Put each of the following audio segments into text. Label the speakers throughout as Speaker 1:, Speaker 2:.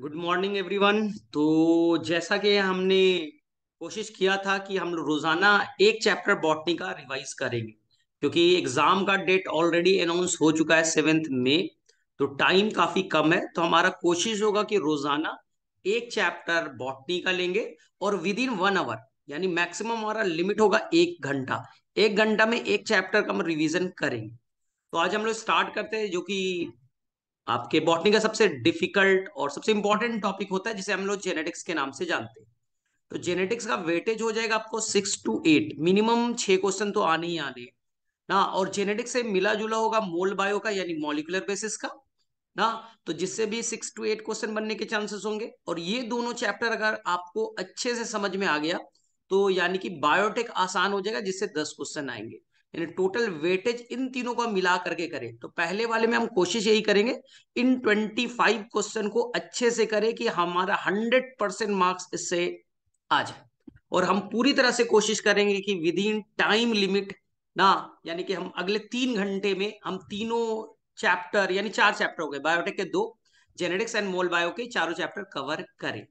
Speaker 1: good morning everyone तो जैसा कि हमने कोशिश किया था कि हम रोजाना एक चैप्टर बॉटनी का रिवाइज करेंगे क्योंकि एग्जाम का डेट ऑलरेडी अनाउंस हो चुका है सेवेंथ में तो टाइम काफी कम है तो हमारा कोशिश होगा कि रोजाना एक चैप्टर बॉटनी का लेंगे और विद इन वन आवर यानी मैक्सिमम हमारा लिमिट होगा एक घंटा एक घंटा में एक चैप्टर का हम रिविजन करेंगे तो आज हम लोग स्टार्ट करते हैं जो कि आपके बॉटनी का सबसे डिफिकल्ट और सबसे इंपॉर्टेंट टॉपिक होता है जिसे हम लोग जेनेटिक्स के नाम से जानते हैं तो जेनेटिक्स का वेटेज हो जाएगा आपको सिक्स टू एट मिनिमम छह क्वेश्चन तो आने ही आने ना और जेनेटिक्स से मिला जुला होगा मोल बायो का यानी मोलिकुलर बेसिस का ना तो जिससे भी सिक्स टू एट क्वेश्चन बनने के चांसेस होंगे और ये दोनों चैप्टर अगर आपको अच्छे से समझ में आ गया तो यानी कि बायोटेक आसान हो जाएगा जिससे दस क्वेश्चन आएंगे यानी टोटल वेटेज इन तीनों को मिला करके करें तो पहले वाले में हम कोशिश यही करेंगे इन 25 क्वेश्चन को अच्छे से करें कि हमारा 100 परसेंट मार्क्स इससे आ जाए और हम पूरी तरह से कोशिश करेंगे कि विद इन टाइम लिमिट ना यानी कि हम अगले तीन घंटे में हम तीनों चैप्टर यानी चार चैप्टर हो गए बायोटेक के दो जेनेटिक्स एंड मोल बायो के चारों चैप्टर कवर करें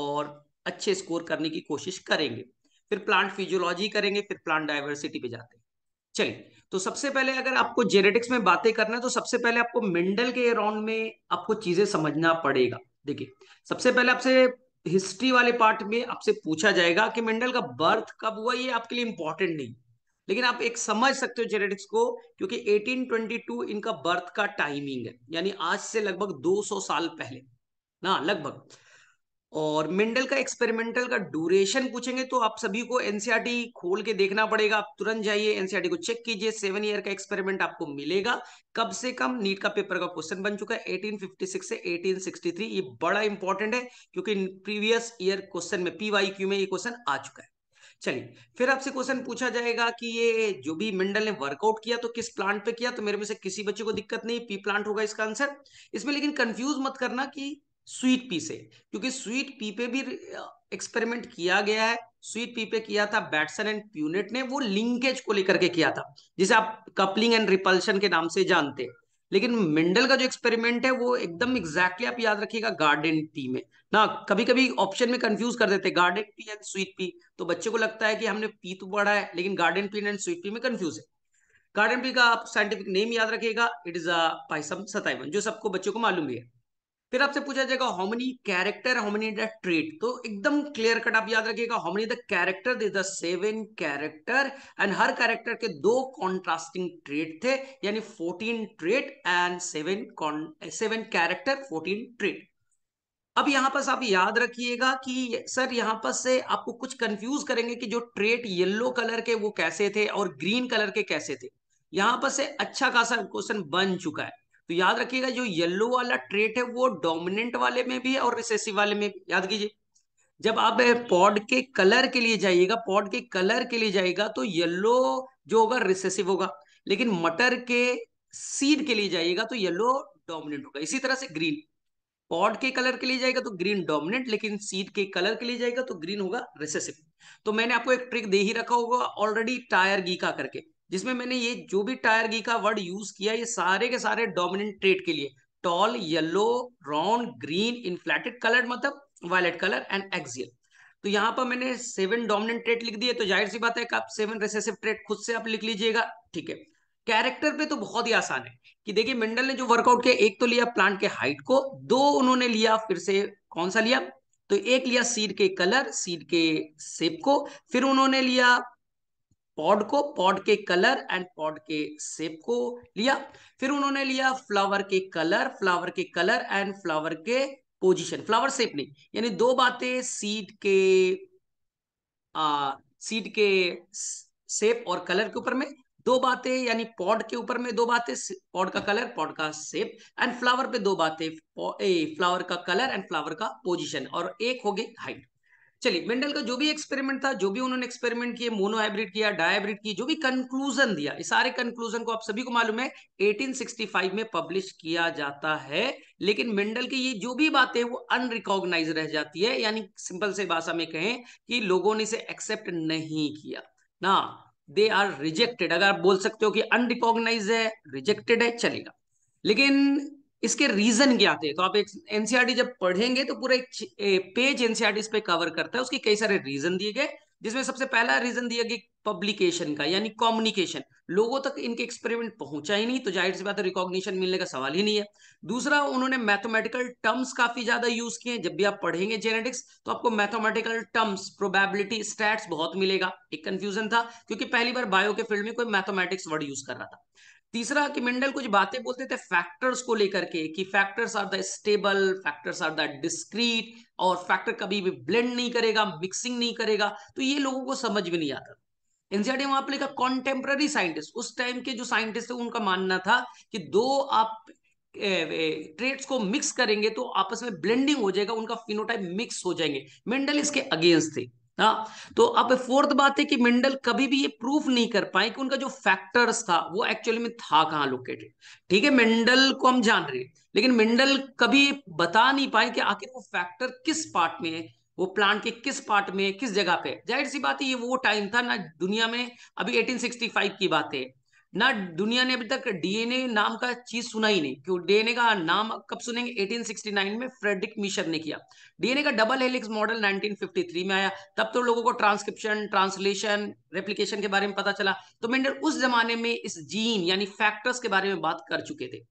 Speaker 1: और अच्छे स्कोर करने की कोशिश करेंगे फिर प्लांट फिजियोलॉजी करेंगे फिर प्लांट डाइवर्सिटी पे जाते हैं चलिए तो सबसे पहले अगर आपको जेनेटिक्स में बातें करना है तो सबसे पहले आपको मेंडल के अराउंड में आपको चीजें समझना पड़ेगा देखिए सबसे पहले आपसे हिस्ट्री वाले पार्ट में आपसे पूछा जाएगा कि मेंडल का बर्थ कब हुआ ये आपके लिए इंपॉर्टेंट नहीं लेकिन आप एक समझ सकते हो जेनेटिक्स को क्योंकि 1822 इनका बर्थ का टाइमिंग है यानी आज से लगभग 200 साल पहले ना लगभग और मिंडल का एक्सपेरिमेंटल का ड्यूरेशन पूछेंगे तो आप सभी को एनसीआरटी e खोल के देखना पड़ेगा आप तुरंत जाइए एनसीआरटी e को चेक कीजिए सेवन ईयर का एक्सपेरिमेंट आपको मिलेगा कब से कम नीट का पेपर का क्वेश्चन बन चुका है 1856 से 1863 ये बड़ा इंपॉर्टेंट है क्योंकि प्रीवियस ईयर क्वेश्चन में पीवाईक्यू में ये क्वेश्चन आ चुका है चलिए फिर आपसे क्वेश्चन पूछा जाएगा कि ये जो भी मिंडल ने वर्कआउट किया तो किस प्लांट पे किया तो मेरे में से किसी बच्चे को दिक्कत नहीं पी प्लांट होगा इसका आंसर इसमें लेकिन कंफ्यूज मत करना कि स्वीट पी से क्योंकि स्वीट पी पे भी एक्सपेरिमेंट किया गया है स्वीट पी पे किया था बैट्सन एंड प्यूनेट ने वो लिंकेज को लेकर के किया था जिसे आप कपलिंग एंड रिपल्शन के नाम से जानते हैं लेकिन मेंडल का जो एक्सपेरिमेंट है वो एकदम एग्जैक्टली exactly आप याद रखिएगा गार्डन टी में ना कभी कभी ऑप्शन में कंफ्यूज कर देते garden tea and sweet pea तो बच्चे को लगता है कि हमने पी तो पढ़ा है लेकिन garden pea and sweet pea में कंफ्यूज है गार्डन पी का आप साइंटिफिक नेम याद रखिएगा it is a Pisum sativum जो सबको बच्चों को मालूम भी है फिर आपसे पूछा जाएगा how many character how many the trait तो एकदम क्लियर कट आप याद रखिएगा how many the character is the seven character and हर कैरेक्टर के दो कॉन्ट्रास्टिंग ट्रेट थे यानी fourteen trait and seven seven character fourteen trait अब यहाँ पर आप याद रखिएगा कि सर यहाँ पर से आपको कुछ कंफ्यूज करेंगे कि जो ट्रेट येल्लो कलर के वो कैसे थे और ग्रीन कलर के कैसे थे यहां पर से अच्छा खासा क्वेश्चन बन चुका है तो याद रखिएगा जो येलो वाला ट्रेट है वो डोमिनेंट वाले में भी है और रिसेसिव वाले में भी याद कीजिए जब आप पॉड के कलर के लिए जाइएगा पॉड के कलर के लिए जाएगा तो येलो जो होगा रिसेसिव होगा लेकिन मटर के सीड के लिए जाइएगा तो येलो डोमिनेंट होगा इसी तरह से ग्रीन पॉड के कलर के लिए जाएगा तो ग्रीन डोमिनेंट लेकिन सीड के कलर के लिए जाएगा तो ग्रीन होगा रिसेसिव तो मैंने आपको एक ट्रिक दे ही रखा होगा ऑलरेडी टायर गीका करके जिसमें मैंने ये जो भी टायर घी का वर्ड यूज किया ये सारे के सारे डोमिनेंट ट्रेड के लिए tall yellow round green inflated colour मतलब वायलेट कलर एंड एक्सियल तो यहाँ पर मैंने सेवन डोमिनेंट ट्रेड लिख दिए तो जाहिर सी बात है कि आप सेवन रेसेसिव ट्रेड खुद से आप लिख लीजिएगा ठीक है कैरेक्टर पे तो बहुत ही आसान है कि देखिए मिंडल ने जो वर्कआउट किया एक तो लिया प्लांट के हाइट को दो उन्होंने लिया फिर से कौन सा लिया तो एक लिया सीड के कलर सीड के सेप को फिर उन्होंने लिया पॉड को पॉड के कलर एंड पॉड के शेप को लिया फिर उन्होंने लिया फ्लावर के कलर फ्लावर के कलर एंड फ्लावर के पोजीशन फ्लावर शेप नहीं यानी दो बातें सीड के सीड के शेप और कलर के ऊपर में दो बातें यानी पॉड के ऊपर में दो बातें पॉड का कलर पॉड का शेप एंड फ्लावर पे दो बातें फ्लावर का कलर एंड फ्लावर का पोजीशन और एक हो गई हाइट चलिए मेंडल का जो भी एक्सपेरिमेंट था जो भी उन्होंने एक्सपेरिमेंट किए मोनोहाइब्रिड किया डायब्रिड की जो भी कंक्लूजन दिया इस सारे कंक्लूजन को आप सभी को मालूम है 1865 में पब्लिश किया जाता है लेकिन मेंडल की ये जो भी बातें वो अनरिकॉग्नाइज रह जाती है यानी सिंपल से भाषा में कहें कि लोगों ने इसे एक्सेप्ट नहीं किया ना दे आर रिजेक्टेड अगर आप बोल सकते हो कि अनरिकॉग्नाइज है रिजेक्टेड है चलेगा लेकिन इसके रीजन क्या थे तो आप एक एनसीआरटी e जब पढ़ेंगे तो पूरा एक, पेज एनसीआरटी e पे कवर करता है उसके कई सारे रीजन दिए गए जिसमें सबसे पहला रीजन दिया गया पब्लिकेशन का यानी कम्युनिकेशन लोगों तक इनके एक्सपेरिमेंट पहुंचा ही नहीं तो जाहिर सी बात है रिकॉग्निशन मिलने का सवाल ही नहीं है दूसरा उन्होंने मैथमेटिकल टर्म्स काफी ज्यादा यूज किए जब भी आप पढ़ेंगे जेनेटिक्स तो आपको मैथमेटिकल टर्म्स प्रोबेबिलिटी स्टैट्स बहुत मिलेगा एक कंफ्यूजन था क्योंकि पहली बार बायो के फील्ड में कोई मैथमेटिक्स वर्ड यूज कर रहा था तीसरा कि मेंडल कुछ बातें बोलते थे फैक्टर्स को लेकर के कि factors are the stable factors are the discrete और फैक्टर कभी भी ब्लेंड नहीं करेगा मिक्सिंग नहीं करेगा तो ये लोगों को समझ भी नहीं आता एनसीआरटी वहां पर लिखा कॉन्टेम्प्ररी साइंटिस्ट उस टाइम के जो साइंटिस्ट थे उनका मानना था कि दो आप ट्रेड्स को मिक्स करेंगे तो आपस में ब्लेंडिंग हो जाएगा उनका फिनोटाइप मिक्स हो जाएंगे मेंडल इसके अगेंस्ट थे हाँ तो अब फोर्थ बात है कि मिंडल कभी भी ये प्रूफ नहीं कर पाए कि उनका जो फैक्टर्स था वो एक्चुअली में था कहाँ लोकेटेड ठीक है मिंडल को हम जान रहे हैं लेकिन मिंडल कभी बता नहीं पाए कि आखिर वो फैक्टर किस पार्ट में है वो प्लांट के किस पार्ट में किस जगह पे जाहिर सी बात है ये वो टाइम था ना दुनिया में अभी 1865 की बात है ना दुनिया ने अभी तक डीएनए नाम का चीज सुना ही नहीं क्यों डीएनए का नाम कब सुनेंगे 1869 में फ्रेडरिक मिशर ने किया डीएनए का डबल हेलिक्स मॉडल 1953 में आया तब तो लोगों को ट्रांसक्रिप्शन ट्रांसलेशन रेप्लिकेशन के बारे में पता चला तो मेंडर उस जमाने में इस जीन यानी फैक्टर्स के बारे में बात कर चुके थे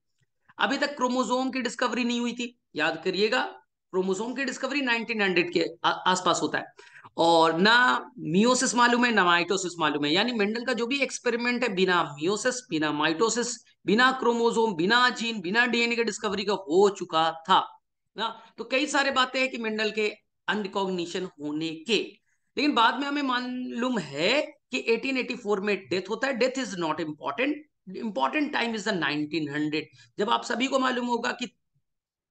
Speaker 1: अभी तक क्रोमोजोम की डिस्कवरी नहीं हुई थी याद करिएगा क्रोमोजोम की डिस्कवरी नाइनटीन के आसपास होता है और ना मियोसिस मालूम है ना माइटोसिस मालूम है यानी मेंडल का जो भी एक्सपेरिमेंट है बिना मियोसिस बिना माइटोसिस बिना क्रोमोजोम बिना जीन बिना डीएनए के डिस्कवरी का हो चुका था ना तो कई सारे बातें हैं कि मेंडल के अनरिकॉग्निशन होने के लेकिन बाद में हमें मालूम है कि 1884 में डेथ होता है death is not important important time is the 1900 जब आप सभी को मालूम होगा कि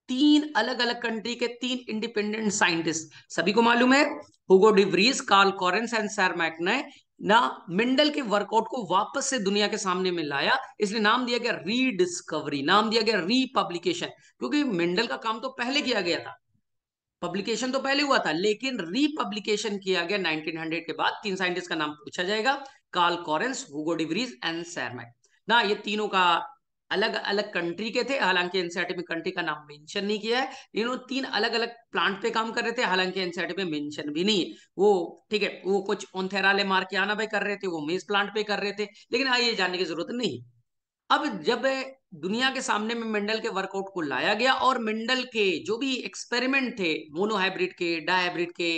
Speaker 1: तीन अलग अलग कंट्री के तीन इंडिपेंडेंट साइंटिस्ट सभी को मालूम है Hugo de Vries Carl Correns and Tschermak ने ना मिंडल के वर्कआउट को वापस से दुनिया के सामने में लाया इसलिए नाम दिया गया रीडिस्कवरी नाम दिया गया रीपब्लिकेशन क्योंकि मिंडल का काम तो पहले किया गया था पब्लिकेशन तो पहले हुआ था लेकिन रीपब्लिकेशन किया गया 1900 के बाद तीन साइंटिस्ट का नाम पूछा जाएगा Carl Correns Hugo de Vries and Tschermak ना ये तीनों का अलग अलग कंट्री के थे हालांकि एनसीआरटी में कंट्री का नाम मेंशन नहीं किया है इन्होंने तीन अलग अलग प्लांट पे काम कर रहे थे हालांकि एनसीआरटी में मेंशन भी नहीं है वो ठीक है वो कुछ ओंथेराले मार्कियाना पे कर रहे थे वो मेज प्लांट पे कर रहे थे लेकिन हाँ ये जानने की जरूरत नहीं अब जब दुनिया के सामने में मेंडल के वर्कआउट को लाया गया और मेंडल के जो भी एक्सपेरिमेंट थे मोनोहाइब्रिड के डायब्रिड के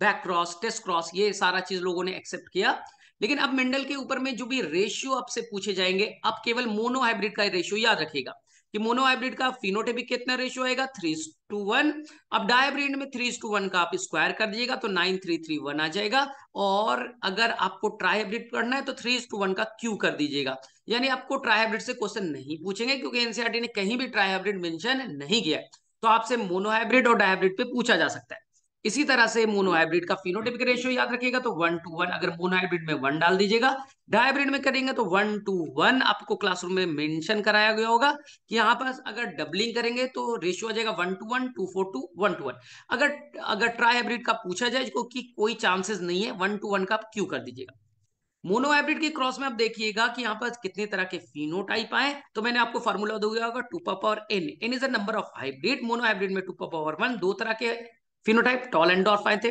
Speaker 1: बैक क्रॉस टेस्ट क्रॉस ये सारा चीज लोगों ने एक्सेप्ट किया लेकिन अब मेंडल के ऊपर में जो भी रेशियो आपसे पूछे जाएंगे आप केवल मोनोहाइब्रिड का रेशियो याद रखेगा कि मोनोहाइब्रिड का फिनोटेपिक कितना रेशियो आएगा थ्री टू वन अब डायब्रिड में थ्री टू वन का आप स्क्वायर कर दीजिएगा तो नाइन थ्री थ्री वन आ जाएगा और अगर आपको ट्राइब्रिड पढ़ना है तो थ्री टू वन का क्यू कर दीजिएगा यानी आपको ट्राइब्रिड से क्वेश्चन नहीं पूछेंगे क्योंकि एनसीआरटी e ने कहीं भी ट्राइब्रिड मेंशन नहीं किया तो आपसे मोनोहाइब्रिड और डायब्रिड पे पूछा जा सकता है इसी तरह से मोनोहाइब्रिड का फिनोटिपिक रेशियो याद रखिएगा तो वन टू वन अगर मोनोहाइब्रिड में वन डाल दीजिएगा डाइब्रिड में करेंगे तो वन टू वन आपको क्लासरूम में मेंशन कराया गया होगा कि यहाँ पर अगर डबलिंग करेंगे तो रेशियो आ जाएगा one two one two four two one two one अगर अगर ट्राईहाइब्रिड का पूछा जाए कि कोई चांसेस नहीं है वन टू वन का आप क्यू कर दीजिएगा मोनोहाइब्रिड के क्रॉस में आप देखिएगा कि यहाँ पर कितने तरह के फिनोटाइप आए तो मैंने आपको फॉर्मूला दो होगा two power n n is the number of hybrid monohybrid में टू पावर वन दो तरह के फिनोटाइप टॉल एंडोर्फ आए थे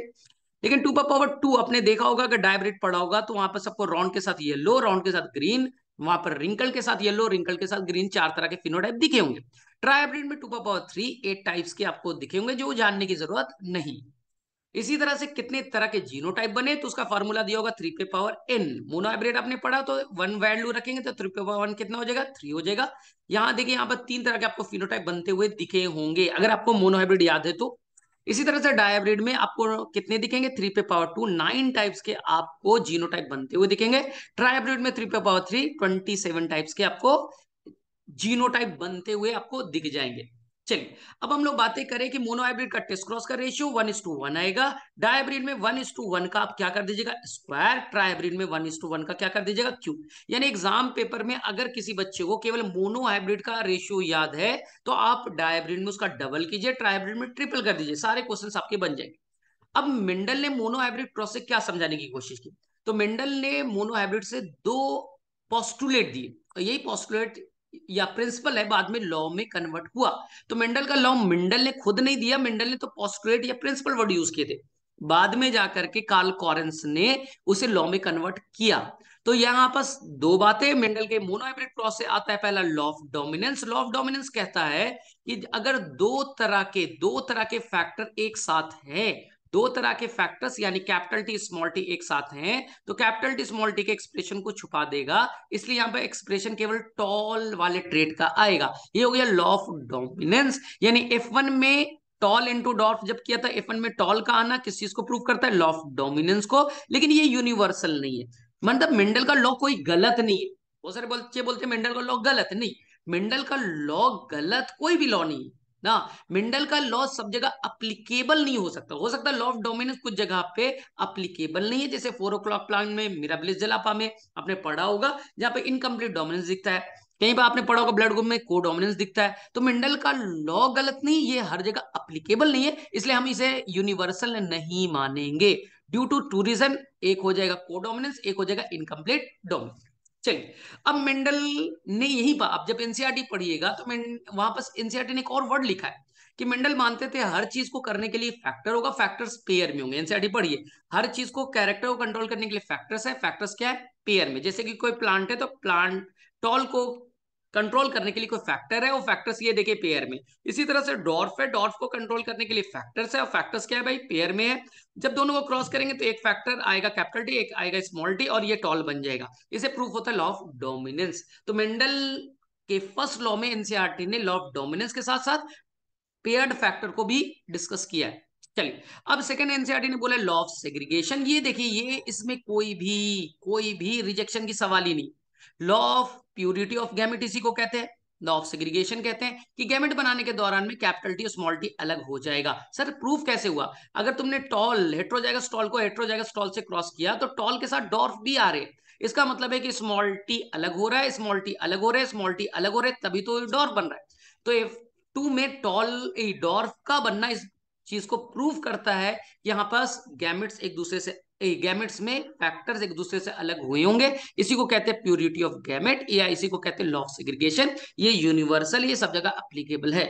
Speaker 1: लेकिन टू पर पावर टू आपने देखा होगा अगर डायब्रिड पड़ा होगा तो वहां पर सबको राउंड के साथ येलो राउंड के साथ ग्रीन वहां पर रिंकल के साथ येलो रिंकल के साथ ग्रीन चार तरह के फिनोटाइप दिखे होंगे ट्राइब्रिड में two power three eight types के आपको दिखे होंगे जो जानने की जरूरत नहीं इसी तरह से कितने तरह के जीनोटाइप बने तो उसका फॉर्मूला दिया होगा थ्री पे पावर एन मोनोहाइब्रिड आपने पढ़ा तो वन वैल्यू रखेंगे तो थ्री पे पावर वन कितना हो जाएगा थ्री हो जाएगा यहाँ देखिए यहाँ पर तीन तरह के आपको फिनोटाइप बनते हुए दिखे होंगे अगर आपको मोनोहाइब्रिड याद है तो इसी तरह से डायब्रिड में आपको कितने दिखेंगे थ्री पे पावर टू नाइन टाइप्स के आपको जीनोटाइप बनते हुए दिखेंगे ट्राइब्रिड में थ्री पे power three twenty seven types के आपको जीनोटाइप बनते हुए आपको दिख जाएंगे चलिए अब हम लोग बातें करें कि मोनोहाइब्रिड का टेस्ट क्रॉस का ratio one is to one आएगा डायब्रिड में वन इस टू वन का आप क्या कर दीजिएगा स्क्वायर ट्राइब्रिड में वन इस टू वन का क्या कर दीजिएगा क्यूब यानी एग्जाम पेपर में अगर किसी बच्चे को केवल मोनोहाइब्रिड का रेशियो याद है तो आप डायब्रिड में उसका डबल कीजिए ट्राइब्रिड में ट्रिपल कर दीजिए सारे क्वेश्चन आपके बन जाएंगे अब मिंडल ने मोनोहाइब्रिड क्रॉस से क्या समझाने की कोशिश की तो मिंडल ने मोनोहाइब्रिड से दो पॉस्टुलेट दिए तो यही पॉस्टुलेट या प्रिंसिपल है बाद में लॉ में कन्वर्ट हुआ तो मेंडल का लॉ मेंडल ने खुद नहीं दिया मेंडल ने तो पोस्टुलेट या प्रिंसिपल वर्ड यूज किए थे बाद में जाकर के कार्ल कॉरेंस ने उसे लॉ में कन्वर्ट किया तो यहां पर दो बातें मेंडल के मोनोहाइब्रिड क्रॉस से आता है पहला law of dominance law of dominance कहता है कि अगर दो तरह के दो तरह के फैक्टर एक साथ हैं दो तरह के फैक्टर्स यानी कैपिटल टी स्मॉल टी एक साथ हैं तो कैपिटल टी स्मॉल टी के एक्सप्रेशन को छुपा देगा इसलिए यहाँ पर एक्सप्रेशन केवल टॉल वाले ट्रेड का आएगा ये हो गया लॉ ऑफ डोमिनेंस यानी एफ में टॉल इंटू डॉट जब किया था एफ में टॉल का आना किस चीज को प्रूव करता है लॉ ऑफ डोमिनेंस को लेकिन ये यूनिवर्सल नहीं है मतलब मेंडल का लॉ कोई गलत नहीं है बहुत सारे बोलते बोलते मेंडल का लॉ गलत नहीं मेंडल का लॉ गलत कोई भी लॉ नहीं है ना मिंडल का लॉ सब जगह अप्लीकेबल नहीं हो सकता हो सकता है लॉ ऑफ डोमिनेंस कुछ जगह पे अप्लीकेबल नहीं है जैसे फोर ओ क्लॉक प्लान में मिराबलिस जलापा में आपने पढ़ा होगा जहां पे इनकम्प्लीट डोमिनेंस दिखता है कहीं पर आपने पढ़ा होगा ब्लड ग्रुप में को डोमिनेंस दिखता है तो मिंडल का लॉ गलत नहीं ये हर जगह अप्लीकेबल नहीं है इसलिए हम इसे यूनिवर्सल नहीं मानेंगे ड्यू टू टूरिज्म एक हो जाएगा को डोमिनेंस एक हो जाएगा इनकम्प्लीट डोमिनेंस चलिए अब मेंडल ने यही बात जब एनसीआरटी e पढ़िएगा तो वहां पर एनसीआरटी ने एक और वर्ड लिखा है कि मेंडल मानते थे हर चीज को करने के लिए फैक्टर होगा फैक्टर्स पेयर में होंगे एनसीआरटी e पढ़िए हर चीज को कैरेक्टर को कंट्रोल करने के लिए फैक्टर्स है फैक्टर्स क्या है पेयर में जैसे कि कोई प्लांट है तो प्लांट टॉल को कंट्रोल करने के लिए कोई फैक्टर है वो फैक्टर्स ये देखिए पेयर में इसी तरह से डॉर्फ है डॉर्फ को कंट्रोल करने के लिए फैक्टर्स है और फैक्टर्स क्या है भाई पेयर में है जब दोनों को क्रॉस करेंगे तो एक फैक्टर आएगा कैपिटल डी एक आएगा स्मॉल डी और ये टॉल बन जाएगा इसे प्रूफ होता है लॉ ऑफ डोमिनेंस तो मेंडल के फर्स्ट लॉ में एनसीआरटी e ने लॉ ऑफ डोमिनेंस के साथ साथ पेयर्ड फैक्टर को भी डिस्कस किया है चलिए अब सेकंड एनसीआरटी e ने बोला लॉ ऑफ सेग्रीगेशन ये देखिए ये इसमें कोई भी कोई भी रिजेक्शन की सवाल ही नहीं law of purity of gamete इसी को कहते हैं लॉ ऑफ सेग्रीगेशन कहते हैं कि गैमेट बनाने के दौरान में कैपिटल टी और स्मॉल टी अलग हो जाएगा सर प्रूफ कैसे हुआ अगर तुमने टॉल हेट्रोजाइगस स्टॉल को हेट्रोजाइगस स्टॉल से क्रॉस किया तो टॉल के साथ डॉर्फ भी आ रहे इसका मतलब है कि स्मॉल टी अलग हो रहा है स्मॉल टी अलग हो रहा है स्मॉल टी अलग हो रहा है तभी तो डॉर्फ बन रहा है तो एफ टू में टॉल डॉर्फ का बनना इस चीज को प्रूव करता है यहां यहाँ पास गैमेट्स एक दूसरे से गैमेट्स में फैक्टर्स एक दूसरे से अलग हुए होंगे इसी को कहते हैं प्योरिटी ऑफ गैमेट या इसी को कहते हैं लॉ ऑफ सेग्रीगेशन ये यूनिवर्सल ये सब जगह अप्लीकेबल है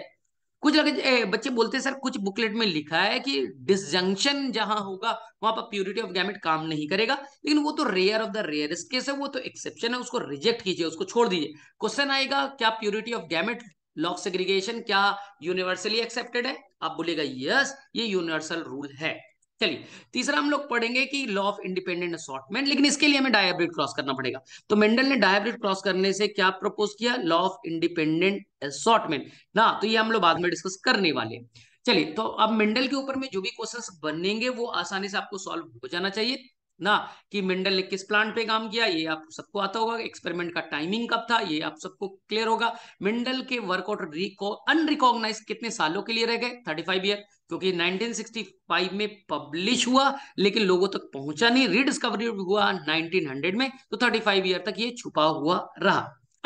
Speaker 1: कुछ लगे बच्चे बोलते हैं सर कुछ बुकलेट में लिखा है कि डिसजंक्शन जहां होगा वहां पर प्योरिटी ऑफ गैमेट काम नहीं करेगा लेकिन वो तो rare of the rare case है वो तो एक्सेप्शन है उसको रिजेक्ट कीजिए उसको छोड़ दीजिए क्वेश्चन आएगा क्या purity of gamete law of segregation क्या यूनिवर्सली एक्सेप्टेड है आप बोलेगा यस ये यूनिवर्सल रूल है चलिए तीसरा हम लोग पढ़ेंगे कि लॉ ऑफ इंडिपेंडेंट असॉटमेंट लेकिन इसके लिए हमें डायब्रिड क्रॉस करना पड़ेगा तो मेंडल ने डायब्रिड क्रॉस करने से क्या प्रपोज किया लॉ ऑफ इंडिपेंडेंट असॉटमेंट ना तो ये हम लोग बाद में डिस्कस करने वाले चलिए तो अब मेंडल के ऊपर में जो भी क्वेश्चंस बनेंगे वो आसानी से आपको सॉल्व हो जाना चाहिए ना कि मेंडल ने किस प्लांट पे काम किया ये आप सबको आता होगा एक्सपेरिमेंट का टाइमिंग कब था ये आप सबको क्लियर होगा मेंडल के वर्कआउट रिको अनरिकॉग्नाइज कितने सालों के लिए रह गए 35 ईयर क्योंकि 1965 में पब्लिश हुआ लेकिन लोगों तक पहुंचा नहीं रीडिस्कवरी हुआ 1900 में तो 35 ईयर तक ये छुपा हुआ रहा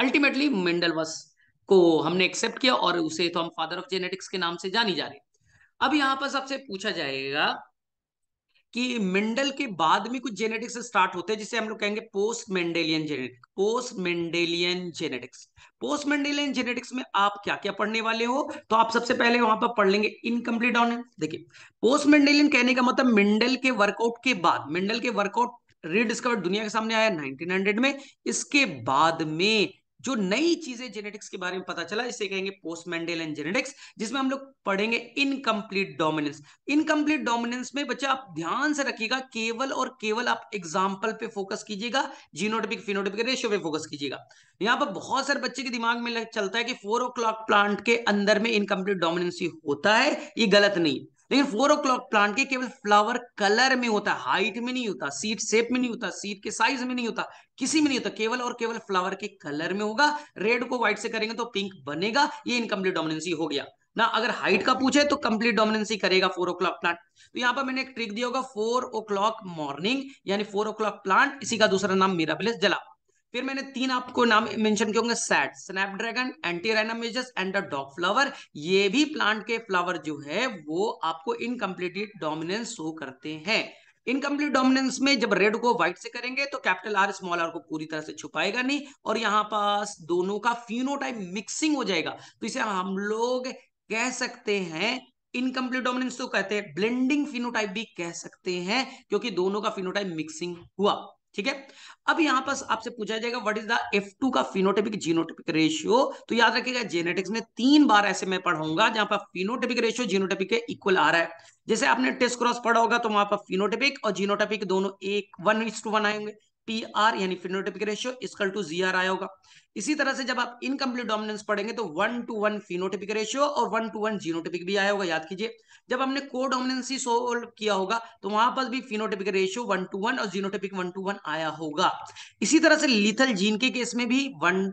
Speaker 1: अल्टीमेटली मेंडल वस को हमने एक्सेप्ट किया और उसे तो हम फादर ऑफ जेनेटिक्स के नाम से जानी जा रही अब यहां पर सबसे पूछा जाएगा कि मेंडल के बाद में कुछ जेनेटिक्स स्टार्ट होते हैं जिसे हम लोग कहेंगे post Mendelian genetics post Mendelian genetics post Mendelian genetics में आप क्या क्या पढ़ने वाले हो तो आप सबसे पहले वहां पर पढ़ लेंगे इनकम्प्लीट ऑन देखिए पोस्ट मेंडेलियन कहने का मतलब मेंडल के वर्कआउट के बाद मेंडल के वर्कआउट रिडिस्कवर दुनिया के सामने आया नाइनटीन में इसके बाद में जो नई चीजें जेनेटिक्स के बारे में पता चला इसे कहेंगे पोस्ट एंड जेनेटिक्स जिसमें हम लोग पढ़ेंगे इनकम्प्लीट डोमिनेंस इनकम्प्लीट डोमिनेंस में बच्चा आप ध्यान से रखिएगा केवल और केवल आप एग्जाम्पल पे फोकस कीजिएगा जीनोटिपिक फिनोटिपिक रेशियो पे फोकस कीजिएगा यहाँ पर बहुत सारे बच्चे के दिमाग में चलता है कि फोर ओ प्लांट के अंदर में इनकम्प्लीट डोमिनेंस होता है ये गलत नहीं लेकिन फोर ओ क्लॉक प्लांट के केवल फ्लावर कलर में होता है हाइट में नहीं होता सीट शेप में नहीं होता सीट के साइज में नहीं होता किसी में नहीं होता केवल और केवल फ्लावर के कलर में होगा रेड को व्हाइट से करेंगे तो पिंक बनेगा ये इनकम्प्लीट डोमिनेंसी हो गया ना अगर हाइट का पूछे तो कंप्लीट डोमिनेंसी करेगा फोर ओ क्लॉक प्लांट तो यहाँ पर मैंने एक ट्रिक दिया होगा फोर ओ क्लॉक मॉर्निंग यानी फोर ओ क्लॉक प्लांट इसी का दूसरा नाम प्लेस जलावा फिर मैंने तीन आपको नाम मेंशन किए होंगे सैट snapdragon Antirrhinum majus and the dog flower ये भी प्लांट के फ्लावर जो है वो आपको इनकम्प्लीट डोमिनेंस शो करते हैं इनकम्प्लीट डोमिनेंस में जब रेड को व्हाइट से करेंगे तो कैपिटल आर स्मॉल आर को पूरी तरह से छुपाएगा नहीं और यहाँ पास दोनों का फिनोटाइप मिक्सिंग हो जाएगा तो इसे हम लोग कह सकते हैं इनकम्प्लीट डोमिनेंस तो कहते हैं ब्लेंडिंग फिनोटाइप भी कह सकते हैं क्योंकि दोनों का फिनोटाइप मिक्सिंग हुआ ठीक है अब यहां पर आपसे पूछा जाएगा what is the F two का फिनोटिपिक जीनोटिपिक रेशियो तो याद रखिएगा जेनेटिक्स में तीन बार ऐसे मैं पढ़ाऊंगा जहां पर फिनोटिपिक रेशियो जीनोटिपिक के इक्वल आ रहा है जैसे आपने टेस्ट क्रॉस पढ़ा होगा तो वहां पर फिनोटिपिक और जीनोटिपिक दोनों एक वन इज टू वन आएंगे पी आर यानी phenotypic ratio is equal to G R आया होगा इसी तरह से जब आप इनकम्प्लीट डोमिनेंस पढ़ेंगे तो one two one phenotypic ratio और वन टू वन जीनोटिपिक भी आया होगा याद कीजिए जब हमने को डोमिनेंसी सोल्व किया होगा तो वहां पर भी phenotypic ratio one two one और जीनोटिपिक वन टू वन आया होगा इसी तरह से लिथल जीन के केस में भी वन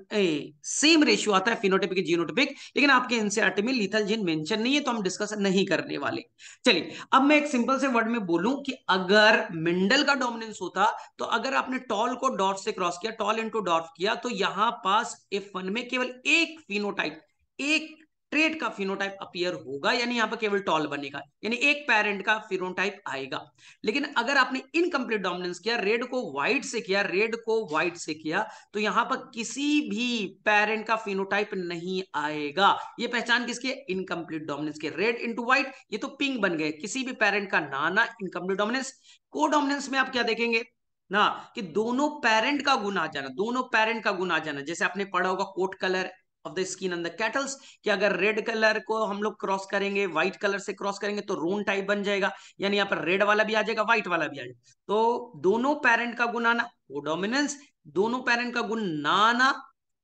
Speaker 1: सेम रेशियो आता है फिनोटिपिक जीनोटिपिक लेकिन आपके एनसीआरटी में लिथल जीन मेंशन नहीं है तो हम डिस्कस नहीं करने वाले चलिए अब मैं एक सिंपल से वर्ड में बोलूं कि अगर मिंडल का डोमिनेंस होता तो अगर आपने टॉल को डॉट से क्रॉस किया टॉल इंटू डॉट किया तो यहां पास एफ वन में केवल एक फिनोटाइप एक ट्रेट का फिनोटाइप अपियर होगा यानी यहाँ पर केवल टॉल बनेगा यानी एक पेरेंट का फिनोटाइप आएगा लेकिन अगर आपने इनकम्प्लीट डोमिनेंस किया रेड को व्हाइट से किया रेड को व्हाइट से किया तो यहाँ पर किसी भी पेरेंट का फिनोटाइप नहीं आएगा ये पहचान किसकी है इनकम्प्लीट डोमिनेंस के रेड इंटू व्हाइट ये तो पिंक बन गए किसी भी पेरेंट का नाना इनकम्प्लीट डोमिनेंस को डोमिनेंस में आप क्या देखेंगे ना कि दोनों पेरेंट का गुण आ जाना दोनों पेरेंट का गुण आ जाना जैसे आपने पढ़ा होगा coat colour of the skin on the cattles कि अगर रेड कलर को हम लोग क्रॉस करेंगे व्हाइट कलर से क्रॉस करेंगे तो रोन टाइप बन जाएगा यानी यहाँ पर रेड वाला भी आ जाएगा व्हाइट वाला भी आ जाएगा तो दोनों पेरेंट का गुण आना वो डोमिनेंस दोनों पेरेंट का गुण ना आना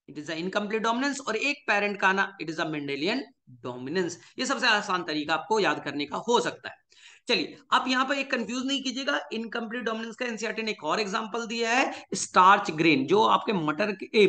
Speaker 1: it is a incomplete dominance और एक पेरेंट का आना it is a Mendelian dominance ये सबसे आसान तरीका आपको याद करने का हो सकता है चलिए आप यहां पर एक कंफ्यूज नहीं कीजिएगा इनकम्प्लीट डोमिनेंस का एनसीआरटी e ने एक और एग्जांपल दिया है स्टार्च ग्रेन जो आपके मटर के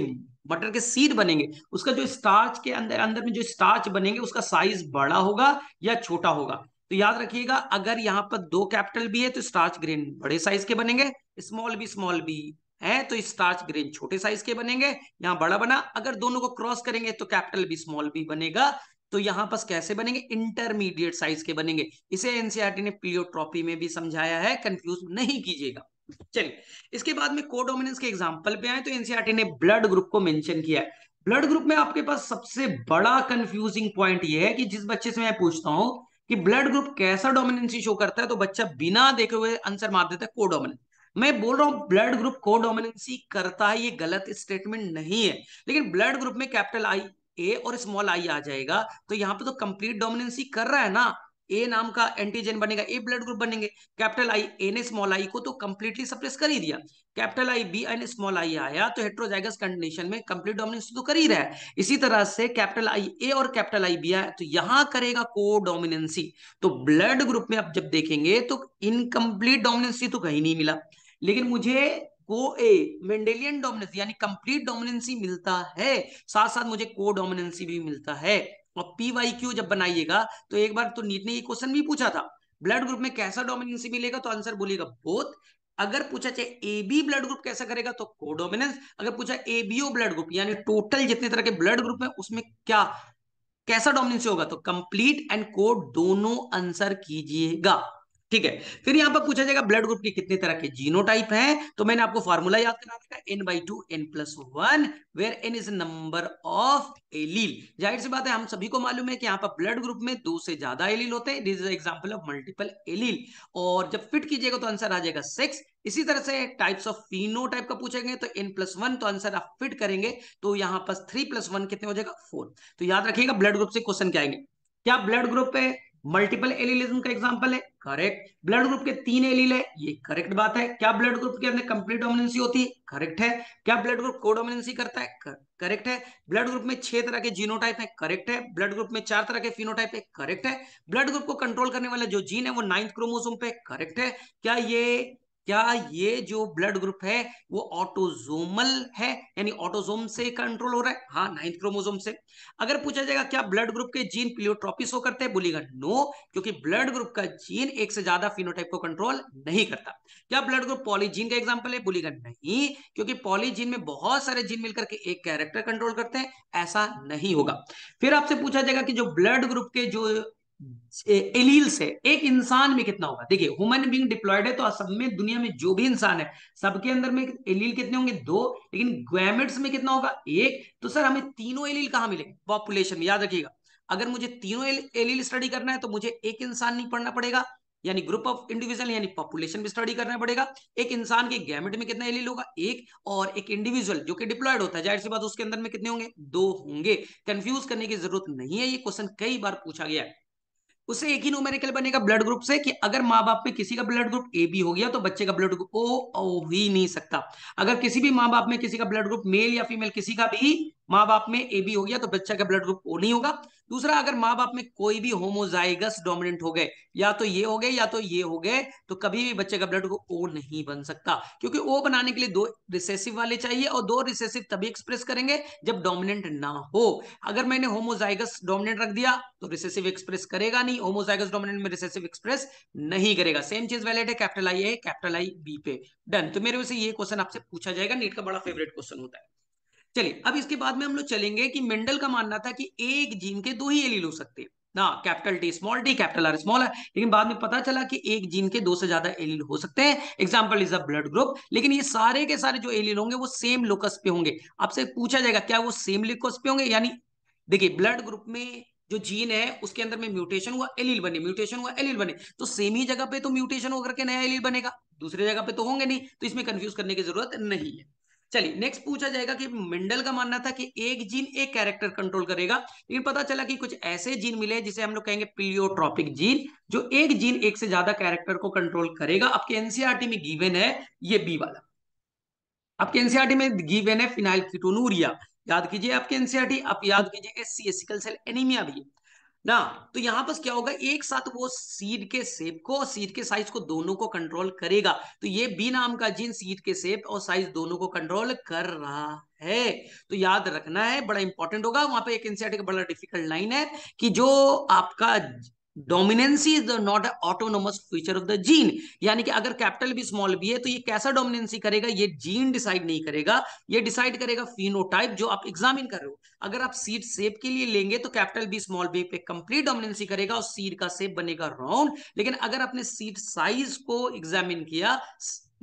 Speaker 1: मटर के सीड बनेंगे उसका जो स्टार्च के अंदर अंदर में जो स्टार्च बनेंगे उसका साइज बड़ा होगा या छोटा होगा तो याद रखिएगा अगर यहाँ पर दो कैपिटल भी है तो स्टार्च ग्रेन बड़े साइज के बनेंगे स्मॉल भी स्मॉल भी है तो स्टार्च ग्रेन छोटे साइज के बनेंगे यहाँ बड़ा बना अगर दोनों को क्रॉस करेंगे तो कैपिटल भी स्मॉल भी बनेगा तो यहां पर कैसे बनेंगे इंटरमीडिएट साइज के बनेंगे इसे एनसीआरटी e ने पीओट्रॉपी में भी समझाया है कंफ्यूज नहीं कीजिएगा चलिए इसके बाद में कोडोमिनेंस के एग्जांपल पे आए तो एनसीआरटी e ने ब्लड ग्रुप को मेंशन किया है ब्लड ग्रुप में आपके पास सबसे बड़ा कंफ्यूजिंग पॉइंट ये है कि जिस बच्चे से मैं पूछता हूं कि ब्लड ग्रुप कैसा डोमिनेंसी शो करता है तो बच्चा बिना देखे हुए आंसर मार देता है कोडोमिनेंस मैं बोल रहा हूं ब्लड ग्रुप कोडोमिनेंसी करता है ये गलत स्टेटमेंट नहीं है लेकिन ब्लड ग्रुप में कैपिटल आई ए और स्मॉल आई आ जाएगा तो यहाँ पे तो कंप्लीट डोमिनेंसी कर रहा है ना ए नाम का एंटीजन बनेगा ए ब्लड ग्रुप बनेंगे कैपिटल आई ए ने स्मॉल आई को तो कंप्लीटली सप्रेस कर ही दिया capital I B and small I आया तो हेट्रोजाइगस कंडीशन में कंप्लीट डोमिनेंस तो कर ही रहा है इसी तरह से कैपिटल आई ए और कैपिटल आई बी आया तो यहां करेगा को डोमिनेंसी तो ब्लड ग्रुप में आप जब देखेंगे तो इनकम्प्लीट डोमिनेंसी तो कहीं नहीं मिला लेकिन मुझे को ए मेंडेलियन डोमिनेंस यानी कंप्लीट डोमिनेंसी मिलता है साथ साथ मुझे को डोमिनेंसी भी मिलता है और पी वाई क्यू जब बनाइएगा तो एक बार तो नीट ने ये क्वेश्चन भी पूछा था ब्लड ग्रुप में कैसा डोमिनेंसी मिलेगा तो आंसर बोलेगा बोथ अगर पूछा चाहे ए बी ब्लड ग्रुप कैसा करेगा तो कोडोमिनेंस अगर पूछा ए ओ ब्लड ग्रुप यानी टोटल जितने तरह के ब्लड ग्रुप है उसमें क्या कैसा डोमिनेंसी होगा तो कंप्लीट एंड कोड दोनों आंसर कीजिएगा ठीक है फिर यहां पर पूछा जाएगा ब्लड ग्रुप के कितने तरह के जीनोटाइप हैं तो मैंने आपको फॉर्मूला याद करा रखा N by two N plus one where N is number of allele जाहिर सी बात है हम सभी को मालूम है कि यहां पर ब्लड ग्रुप में दो से ज्यादा एलील होते हैं this is example of multiple allele और जब फिट कीजिएगा तो आंसर आ जाएगा सिक्स इसी तरह से टाइप्स ऑफ फीनो टाइप का पूछेंगे तो एन प्लस वन तो आंसर आप फिट करेंगे तो यहाँ पर थ्री प्लस वन कितने हो जाएगा फोर तो याद रखिएगा ब्लड ग्रुप से क्वेश्चन क्या आएंगे क्या ब्लड ग्रुप पे मल्टीपल एलिलिज्म का एग्जांपल है करेक्ट ब्लड ग्रुप के तीन एलिल है ये करेक्ट बात है क्या ब्लड ग्रुप के अंदर कंप्लीट डोमिनेंसी होती है करेक्ट है क्या ब्लड ग्रुप को डोमिनेंसी करता है करेक्ट है ब्लड ग्रुप में छह तरह के जीनोटाइप है करेक्ट है ब्लड ग्रुप में चार तरह के फिनोटाइप है करेक्ट है ब्लड ग्रुप को कंट्रोल करने वाला जो जीन है वो नाइन्थ क्रोमोसोम पे करेक्ट है क्या ये क्या ये जो ब्लड ग्रुप है वो ऑटोजोमल है यानी ऑटोजोम से कंट्रोल हो रहा है हाँ नाइन्थ क्रोमोजोम से अगर पूछा जाएगा क्या ब्लड ग्रुप के जीन प्लियोट्रॉपी शो करते हैं बोलिएगा नो क्योंकि ब्लड ग्रुप का जीन एक से ज्यादा फिनोटाइप को कंट्रोल नहीं करता क्या ब्लड ग्रुप पॉलीजीन का एग्जाम्पल है बोलिएगा नहीं क्योंकि पॉलीजीन में बहुत सारे जीन मिलकर के एक कैरेक्टर कंट्रोल करते हैं ऐसा नहीं होगा फिर आपसे पूछा जाएगा कि जो ब्लड ग्रुप के जो एलील से एक इंसान में कितना होगा देखिए ह्यूमन बींग डिप्लॉयड है तो सब में दुनिया में जो भी इंसान है सबके अंदर में एलील कितने होंगे दो लेकिन ग्वेमेट्स में कितना होगा एक तो सर हमें तीनों एलील कहाँ मिलेंगे पॉपुलेशन में याद रखिएगा अगर मुझे तीनों एलील स्टडी करना है तो मुझे एक इंसान नहीं पढ़ना पड़ेगा यानी ग्रुप ऑफ इंडिविजुअल यानी पॉपुलेशन भी स्टडी करना पड़ेगा एक इंसान के गैमेट में कितना एलील होगा एक और एक इंडिविजुअल जो कि डिप्लॉयड होता है जाहिर सी बात उसके अंदर में कितने होंगे दो होंगे कंफ्यूज करने की जरूरत नहीं है ये क्वेश्चन कई बार पूछा गया है उसे एक ही न्यूमेरिकल बनेगा ब्लड ग्रुप से कि अगर माँ बाप में किसी का ब्लड ग्रुप ए बी हो गया तो बच्चे का ब्लड ग्रुप ओ हो ही नहीं सकता अगर किसी भी माँ बाप में किसी का ब्लड ग्रुप मेल या फीमेल किसी का भी माँ बाप में ए बी हो गया तो बच्चा का ब्लड ग्रुप ओ नहीं होगा दूसरा अगर माँ बाप में कोई भी होमोजाइगस डोमिनेंट हो गए या तो ये हो गए या तो ये हो गए तो कभी भी बच्चे का ब्लड ग्रुप ओ नहीं बन सकता क्योंकि ओ बनाने के लिए दो रिसेसिव वाले चाहिए और दो रिसेसिव तभी एक्सप्रेस करेंगे जब डोमिनेंट ना हो अगर मैंने होमोजाइगस डोमिनेंट रख दिया तो रिसेसिव एक्सप्रेस करेगा नहीं होमोजाइगस डोमिनेंट में रिसेसिव एक्सप्रेस नहीं करेगा सेम चीज वैलिड है capital I A capital I B पे डन तो मेरे से ये क्वेश्चन आपसे पूछा जाएगा नीट का बड़ा फेवरेट क्वेश्चन होता है चलिए अब इसके बाद में हम लोग चलेंगे कि मेंडल का मानना था कि एक जीन के दो ही एलील हो सकते हैं ना हाँ, capital T small T capital R small है लेकिन बाद में पता चला कि एक जीन के दो से ज्यादा एलील हो सकते हैं example is a blood group लेकिन ये सारे के सारे जो एलील होंगे वो सेम लोकस पे होंगे आपसे पूछा जाएगा क्या वो सेम लोकस पे होंगे यानी देखिए ब्लड ग्रुप में जो जीन है उसके अंदर में म्यूटेशन हुआ एलील बने म्यूटेशन हुआ एलील बने तो सेम ही जगह पे तो म्यूटेशन होकर के नया एलील बनेगा दूसरी जगह पे तो होंगे नहीं तो इसमें कंफ्यूज करने की जरूरत नहीं है चलिए नेक्स्ट पूछा जाएगा कि मिंडल का मानना था कि एक जीन एक कैरेक्टर कंट्रोल करेगा लेकिन पता चला कि कुछ ऐसे जीन मिले जिसे हम लोग कहेंगे पिलियोट्रॉपिक जीन जो एक जीन एक से ज्यादा कैरेक्टर को कंट्रोल करेगा आपके एनसीआरटी में गिवन है ये बी वाला आपके एनसीआरटी में गिवेन है फिनाइल कीटोनूरिया याद कीजिए आपके एनसीआरटी आप याद कीजिए एस सी सेल एनीमिया भी ना तो यहां पर क्या होगा एक साथ वो सीड के सेप को और सीड के साइज को दोनों को कंट्रोल करेगा तो ये बी नाम का जीन सीड के सेप और साइज दोनों को कंट्रोल कर रहा है तो याद रखना है बड़ा इंपॉर्टेंट होगा वहां पे एक एनसीआरटी का बड़ा डिफिकल्ट लाइन है कि जो आपका dominancy is not autonomous feature of the gene यानी कि अगर कैपिटल भी स्मॉल भी है तो ये कैसा डोमिनेंसी करेगा ये जीन डिसाइड नहीं करेगा ये डिसाइड करेगा फिनोटाइप जो आप एग्जामिन कर रहे हो अगर आप सीड सेप के लिए लेंगे तो कैपिटल बी स्मॉल बी पे कंप्लीट डोमिनेंसी करेगा और सीड का सेप बनेगा राउंड लेकिन अगर आपने सीड साइज को एग्जामिन किया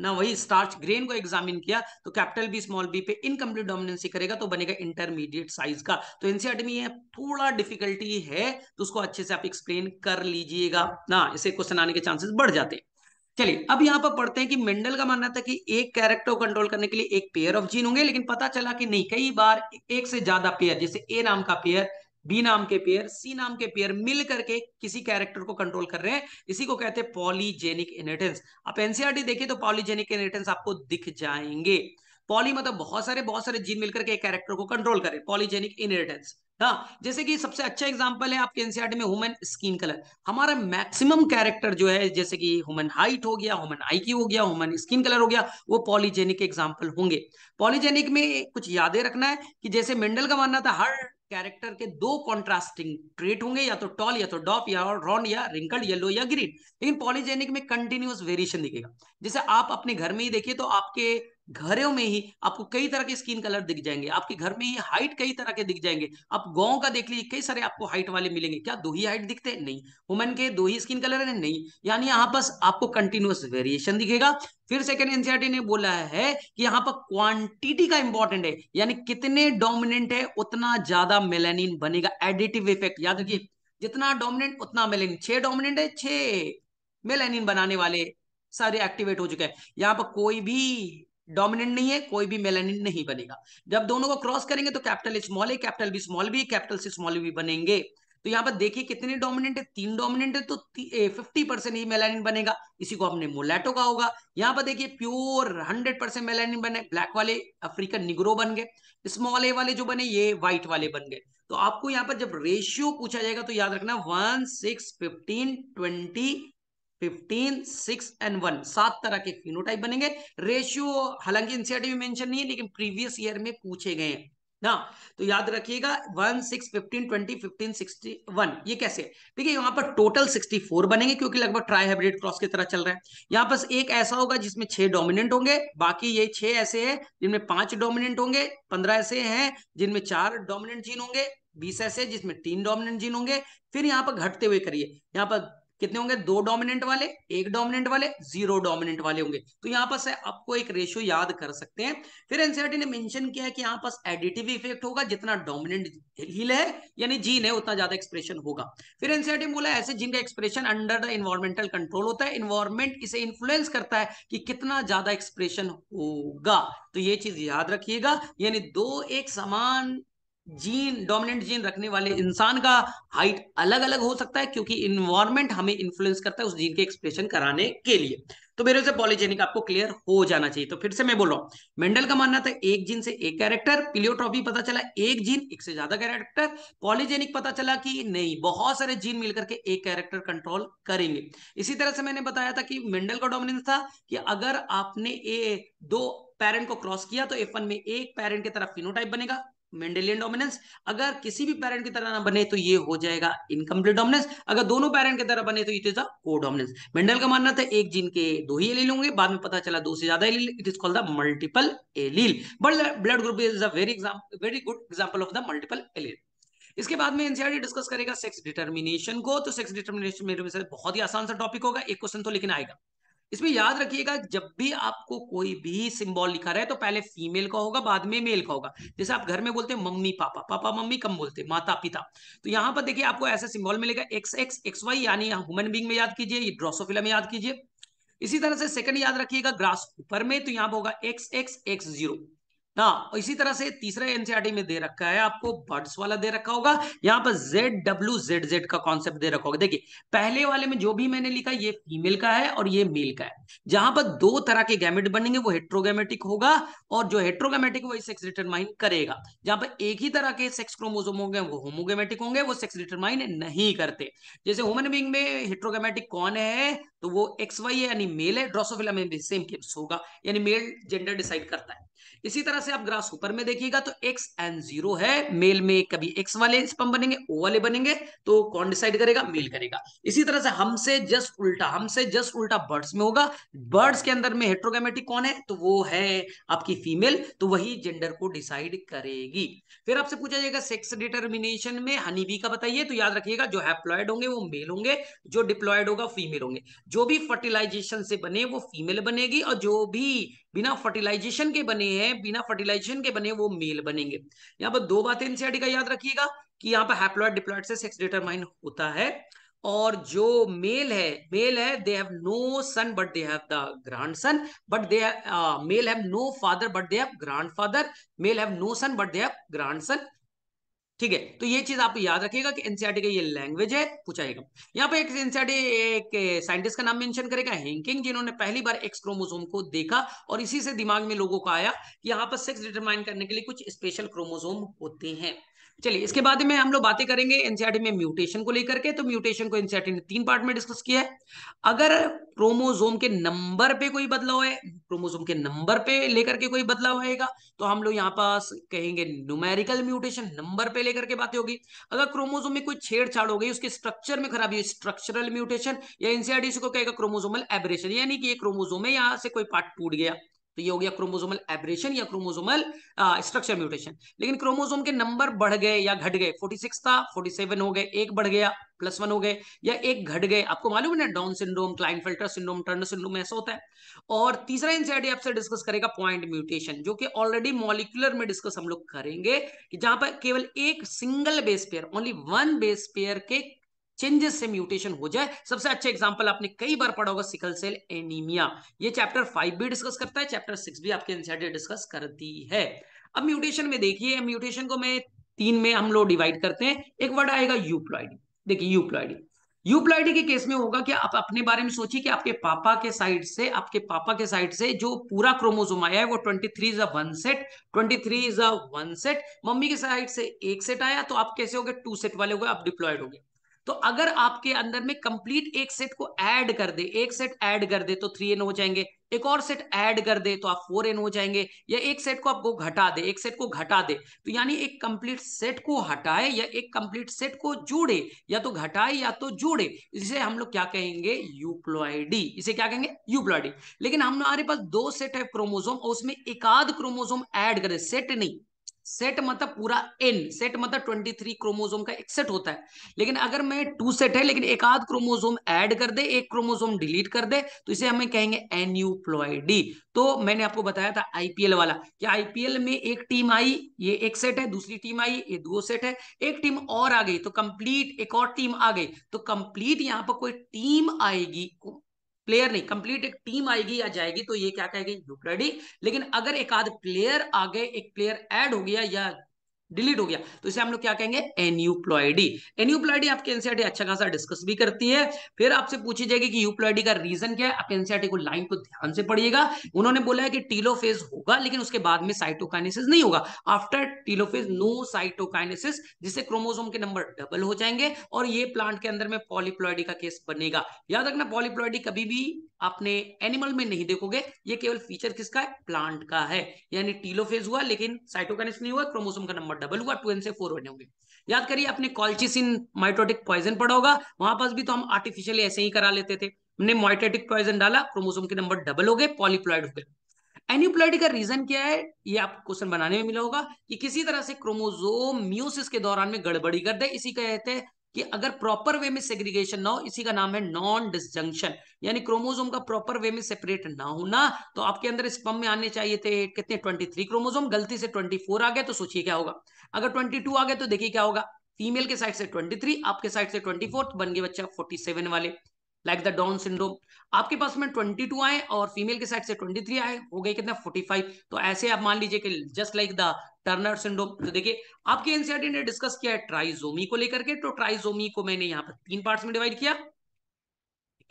Speaker 1: ना वही स्टार्च ग्रेन को एग्जामिन किया तो कैपिटल बी स्मॉल बी पे इनकम्प्लीट डोमिनेंसी करेगा तो बनेगा इंटरमीडिएट साइज का तो एनसीआर में ये थोड़ा डिफिकल्टी है तो उसको अच्छे से आप एक्सप्लेन कर लीजिएगा ना इसे क्वेश्चन आने के चांसेस बढ़ जाते हैं चलिए अब यहाँ पर पढ़ते हैं कि मेंडल का मानना था कि एक कैरेक्टर को कंट्रोल करने के लिए एक पेयर ऑफ जीन होंगे लेकिन पता चला कि नहीं कई बार एक से ज्यादा पेयर जैसे ए नाम का पेयर बी नाम के पेयर सी नाम के पेयर मिल करके किसी कैरेक्टर को कंट्रोल कर रहे हैं इसी को कहते हैं पॉलीजेनिक इनहेरिटेंस आप एनसीआरटी e देखिए तो पॉलीजेनिक इनहेरिटेंस आपको दिख जाएंगे पॉली मतलब बहुत सारे बहुत सारे जीन मिलकर के एक कैरेक्टर को कंट्रोल करें पॉलीजेनिक इनहेरिटेंस हाँ जैसे कि सबसे अच्छा एग्जांपल है आपके एनसीआरटी e में ह्यूमन स्किन कलर हमारा मैक्सिमम कैरेक्टर जो है जैसे कि ह्यूमन हाइट हो गया ह्यूमन आईक्यू हो गया ह्यूमन स्किन कलर हो गया वो पॉलीजेनिक एग्जांपल होंगे पॉलीजेनिक में कुछ यादें रखना है कि जैसे मेंडल का मानना था हर कैरेक्टर के दो कॉन्ट्रास्टिंग ट्रेट होंगे या तो टॉल या तो डॉप या रॉन्ड या रिंकल येलो या ग्रीन लेकिन पॉलीजेनिक में कंटिन्यूस वेरिएशन दिखेगा जैसे आप अपने घर में ही देखिए तो आपके घरों में ही आपको कई तरह के स्किन कलर दिख जाएंगे आपके घर में ही हाइट कई तरह के दिख जाएंगे आप गांव का देख लीजिए कई सारे आपको हाइट वाले मिलेंगे क्या दो ही हाइट दिखते हैं नहीं वुमेन के दो ही स्किन कलर है नहीं यानी यहाँ पर आपको कंटिन्यूस वेरिएशन दिखेगा फिर सेकेंड एनसीआरटी ने बोला है कि यहाँ पर क्वांटिटी का इंपॉर्टेंट है यानी कितने डोमिनेंट है उतना ज्यादा मेलेनिन बनेगा एडिटिव इफेक्ट याद रखिए जितना डोमिनेंट उतना मेलेनिन छह डोमिनेंट है छे मेलेनिन बनाने वाले सारे एक्टिवेट हो चुके हैं यहाँ पर कोई भी डोमिनेंट नहीं है कोई भी मेलानिन नहीं बनेगा जब दोनों को क्रॉस करेंगे तो कैपिटल स्मॉल है कैपिटल बी स्मॉल भी कैपिटल सी स्मॉल भी बनेंगे तो यहाँ पर देखिए कितने डोमिनेंट है तीन डोमिनेंट है तो फिफ्टी परसेंट ही मेलानिन बनेगा इसी को हमने मोलेटो का होगा यहाँ पर देखिए प्योर हंड्रेड परसेंट मेलानिन बने ब्लैक वाले अफ्रीकन निग्रो बन गए स्मॉल ए वाले जो बने ये व्हाइट वाले बन गए तो आपको यहाँ पर जब रेशियो पूछा जाएगा तो याद रखना one six fifteen twenty fifteen six and one सात तरह के फिनोटाइप बनेंगे रेशियो हालांकि एनसीआरटी में मेंशन नहीं है लेकिन प्रीवियस ईयर में पूछे गए हैं ना तो याद रखिएगा one six fifteen twenty fifteen sixty one ये कैसे देखिए यहाँ पर टोटल सिक्सटी फोर बनेंगे क्योंकि लगभग ट्राई हाइब्रिड क्रॉस की तरह चल रहा है यहाँ पर एक ऐसा होगा जिसमें छह डोमिनेंट होंगे बाकी ये छह ऐसे हैं जिनमें पांच डोमिनेंट होंगे पंद्रह ऐसे हैं जिनमें चार डोमिनेंट जीन होंगे बीस ऐसे जिसमें तीन डोमिनेंट जीन होंगे फिर यहाँ पर घटते हुए करिए यहाँ पर कितने होंगे दो डोमिनेंट वाले एक डोमिनेंट वाले जीरो डोमिनेंट वाले होंगे तो यहाँ पर आपको एक रेशियो याद कर सकते हैं फिर एनसीआरटी e ने मेंशन किया है कि यहाँ पास एडिटिव इफेक्ट होगा जितना डोमिनेंट हिल है यानी जीन है उतना ज्यादा एक्सप्रेशन होगा फिर एनसीआरटी e बोला ऐसे जिनका expression under the environmental control होता है इन्वायरमेंट इसे इन्फ्लुएंस करता है कि कितना ज्यादा एक्सप्रेशन होगा तो ये चीज याद रखिएगा यानी दो एक समान जीन डोमिनेंट जीन रखने वाले इंसान का हाइट अलग अलग हो सकता है क्योंकि इन्वायरमेंट हमें इन्फ्लुएंस करता है उस जीन के एक्सप्रेशन कराने के लिए तो मेरे से पॉलीजेनिक आपको क्लियर हो जाना चाहिए तो फिर से मैं बोल रहा हूं मेंडल का मानना था एक जीन से एक कैरेक्टर पिलियोट्रॉफी पता चला एक जीन एक से ज्यादा कैरेक्टर पॉलीजेनिक पता चला कि नहीं बहुत सारे जीन मिलकर के एक कैरेक्टर कंट्रोल करेंगे इसी तरह से मैंने बताया था कि मेंडल का डोमिनेंस था कि अगर आपने ए दो पेरेंट को क्रॉस किया तो एफ में एक पेरेंट की तरफ फिनोटाइप बनेगा मेंडेलियन डोमिनेंस अगर किसी भी पेरेंट की तरह ना बने तो ये हो जाएगा इनकम्प्लीट डोमिनेंस अगर दोनों पेरेंट की तरह बने तो इट इज अ को डोमिनेंस मेंडल का मानना था एक जीन के दो ही एलील होंगे बाद में पता चला दो से ज्यादा allele it is called the multiple allele but blood group is a very example very good example of the multiple allele इसके बाद में एनसीईआरटी डिस्कस e करेगा सेक्स डिटरमिनेशन को तो सेक्स डिटरमिनेशन मेरे में से बहुत ही आसान सा टॉपिक होगा एक क्वेश्चन तो लेकिन आएगा इसमें याद रखिएगा जब भी आपको कोई भी सिंबल लिखा रहे तो पहले फीमेल का होगा बाद में मेल का होगा जैसे आप घर में बोलते हैं मम्मी पापा पापा मम्मी कम बोलते हैं माता पिता तो यहाँ पर देखिए आपको ऐसा सिंबल मिलेगा एक्स एक्स एक्स वाई यानी ह्यूमन बींग में याद कीजिए ड्रोसोफिला में याद कीजिए इसी तरह से सेकंड याद रखिएगा ग्रास ऊपर में तो यहाँ पर होगा एक्स एक्स एक्स जीरो हाँ इसी तरह से तीसरे एनसीआरटी e में दे रखा है आपको बर्ड्स वाला दे रखा होगा यहाँ पर जेड डब्ल्यू जेड जेड का कॉन्सेप्ट दे रखा होगा देखिए पहले वाले में जो भी मैंने लिखा ये फीमेल का है और ये मेल का है जहां पर दो तरह के गैमेट बनेंगे वो हेट्रोगेमेटिक होगा और जो हेट्रोगेमेटिक वो सेक्स डिटरमाइन करेगा जहां पर एक ही तरह के सेक्स क्रोमोजोम होंगे वो होमोगेमेटिक होंगे वो सेक्स डिटरमाइन नहीं करते जैसे ह्यूमन बींग में हेट्रोगेमेटिक कौन है तो वो एक्स वाई है यानी मेल है ड्रोसोफिला में भी सेम केस होगा यानी मेल जेंडर डिसाइड करता है इसी तरह से आप ग्रास ऊपर में देखिएगा तो एक्स एंड जीरो है मेल में कभी एक्स वाले स्पम बनेंगे ओ वाले बनेंगे तो कौन डिसाइड करेगा मेल करेगा इसी तरह से हमसे जस्ट उल्टा हमसे जस्ट उल्टा बर्ड्स में होगा बर्ड्स के अंदर में हेट्रोगेमेटिक कौन है तो वो है आपकी फीमेल तो वही जेंडर को डिसाइड करेगी फिर आपसे पूछा जाएगा सेक्स डिटर्मिनेशन में हनी बी का बताइए तो याद रखिएगा जो हैप्लॉयड होंगे वो मेल होंगे जो डिप्लॉयड होगा फीमेल होंगे जो भी फर्टिलाइजेशन से बने वो फीमेल बनेगी और जो भी बिना फर्टिलाइजेशन के बने हैं बिना फर्टिलाइजेशन के बने वो मेल बनेंगे यहाँ पर दो बातें एनसीआरटी का याद रखिएगा कि यहाँ पर हैप्लॉइड डिप्लॉइड से सेक्स डिटरमाइन होता है और जो मेल है मेल है they have no son but they have the grand son but they male have no father but they have grand father male have no son but they have grand son ठीक है तो ये चीज आप याद रखिएगा कि एनसीआरटी e का ये लैंग्वेज है पूछाएगा यहाँ पे एक एनसीआरटी e एक साइंटिस्ट का नाम मेंशन करेगा हेंकिंग जिन्होंने पहली बार एक्स क्रोमोसोम को देखा और इसी से दिमाग में लोगों का आया कि यहाँ पर सेक्स डिटरमाइन करने के लिए कुछ स्पेशल क्रोमोसोम होते हैं चलिए इसके बाद में हम लोग बातें करेंगे एनसीआरटी में म्यूटेशन को लेकर के तो म्यूटेशन को एनसीआरटी ने तीन पार्ट में डिस्कस किया है अगर क्रोमोजोम के नंबर पे कोई बदलाव है क्रोमोजोम के नंबर पे लेकर के कोई बदलाव आएगा तो हम लोग यहाँ पास कहेंगे न्यूमेरिकल म्यूटेशन नंबर पे लेकर के बातें होगी अगर क्रोमोजोम में कोई छेड़छाड़ हो गई उसके स्ट्रक्चर में खराबी स्ट्रक्चरल म्यूटेशन या एनसीआरटी को कहेगा क्रोमोजोमल एबरेशन यानी कि ये क्रोमोजोम है यहाँ से कोई पार्ट टूट गया तो ये हो गया क्रोमोजोमल एब्रेशन या क्रोमोजोमल स्ट्रक्चर म्यूटेशन लेकिन क्रोमोजोम के नंबर बढ़ गए या घट गए 46 था 47 हो गए एक बढ़ गया प्लस वन हो गए या एक घट गए आपको मालूम है ना Down syndrome Klinefelter syndrome Turner syndrome ऐसा होता है और तीसरा एनसीआरटी आपसे डिस्कस करेगा पॉइंट म्यूटेशन जो कि ऑलरेडी मॉलिकुलर में डिस्कस हम लोग करेंगे कि जहां पर केवल एक single base pair only one base pair के चेंजेस से म्यूटेशन हो जाए सबसे अच्छा एग्जाम्पल आपने कई बार पढ़ा होगा सिकल सेल एनीमिया ये चैप्टर फाइव भी डिस्कस करता है चैप्टर सिक्स भी आपके एनसीआर डिस्कस करती है अब म्यूटेशन में देखिए म्यूटेशन को मैं तीन में हम लोग डिवाइड करते हैं एक वर्ड आएगा यूप्लॉइडी देखिए यूप्लॉइडी यूप्लॉइडी के केस में होगा कि आप अपने बारे में सोचिए कि आपके पापा के साइड से आपके पापा के साइड से जो पूरा क्रोमोजोम आया है वो 23 is a one set 23 is a one set mummy के साइड से एक सेट आया तो आप कैसे हो गए टू सेट वाले हो गए आप डिप्लॉयड हो गए तो अगर आपके अंदर में कंप्लीट एक सेट को ऐड कर दे एक सेट ऐड कर दे तो थ्री एन हो जाएंगे एक और सेट ऐड कर दे तो आप फोर एन हो जाएंगे या एक सेट को आपको घटा दे एक सेट को घटा दे तो यानी एक कंप्लीट सेट को हटाए या एक कंप्लीट सेट को जोड़े या तो घटाए या तो जोड़े इसे हम लोग क्या कहेंगे यूप्लोइडी इसे क्या कहेंगे यूप्लॉइडी लेकिन हमारे पास दो सेट है क्रोमोजोम और उसमें एकाध क्रोमोजोम ऐड करे सेट नहीं सेट मतलब पूरा एन सेट मतलब 23 क्रोमोसोम का एक सेट होता है लेकिन अगर मैं टू सेट है लेकिन एक आध क्रोमोसोम ऐड कर दे एक क्रोमोसोम डिलीट कर दे तो इसे हमें कहेंगे एन्यूप्लॉयडी तो मैंने आपको बताया था आईपीएल वाला कि आईपीएल में एक टीम आई ये एक सेट है दूसरी टीम आई ये दो सेट है एक टीम और आ गई तो कंप्लीट एक और टीम आ गई तो कंप्लीट यहाँ पर कोई टीम आएगी प्लेयर नहीं कंप्लीट एक टीम आएगी या जाएगी तो ये क्या कहेगी यू रेडी लेकिन अगर एक आध प्लेयर आगे एक प्लेयर ऐड हो गया या डिलीट हो गया तो इसे हम लोग क्या कहेंगे एनयूप्लॉयडी एनयूप्लॉयडी आपके एनसीआर e अच्छा खासा डिस्कस भी करती है फिर आपसे पूछी जाएगी कि यूप्लॉयडी का रीजन क्या है आप एनसीआर e को लाइन को ध्यान से पढ़िएगा उन्होंने बोला है कि टीलोफेज होगा लेकिन उसके बाद में साइटोकाइनेसिस नहीं होगा आफ्टर टीलोफेज नो साइटोकाइनेसिस जिससे क्रोमोजोम के नंबर डबल हो जाएंगे और ये प्लांट के अंदर में पॉलीप्लॉयडी का केस बनेगा याद रखना पॉलीप्लॉयडी कभी भी आपने एनिमल में नहीं देखोगे ये केवल फीचर किसका है प्लांट का है यानी टीलोफेज हुआ लेकिन साइटोकाइनेसिस नहीं हुआ क्रोमोसोम का नंबर डबल हुआ टू एन से फोर बने होंगे याद करिए आपने कॉल्चिसिन माइटोटिक पॉइजन पड़ा होगा वहां पास भी तो हम आर्टिफिशियली ऐसे ही करा लेते थे हमने मोइटेटिक पॉइजन डाला क्रोमोसोम के नंबर डबल हो गए पॉलीप्लॉइड हो गए एन्यूप्लॉइड का रीजन क्या है ये आप क्वेश्चन बनाने में मिला होगा कि किसी तरह से क्रोमोजोम म्यूसिस के दौरान में गड़बड़ी कर दे इसी कहते हैं कि अगर प्रॉपर वे में सेग्रीगेशन ना हो इसी का नाम है नॉन डिसजंक्शन यानी क्रोमोजोम का प्रॉपर वे में सेपरेट ना होना तो आपके अंदर स्पम में आने चाहिए थे कितने 23 क्रोमोजोम गलती से 24 आ गए तो सोचिए क्या होगा अगर 22 आ गए तो देखिए क्या होगा फीमेल के साइड से 23 आपके साइड से 24 तो बन गए बच्चा 47 वाले लाइक द डाउन सिंड्रोम आपके पास में 22 आए और फीमेल के साइड से 23 आए हो गए कितना 45 तो ऐसे आप मान लीजिए कि just like the Turner syndrome तो देखिए आपके एनसीआरटी e ने डिस्कस किया है ट्राइजोमी को लेकर के तो ट्राइजोमी को मैंने यहाँ पर तीन पार्ट्स में डिवाइड किया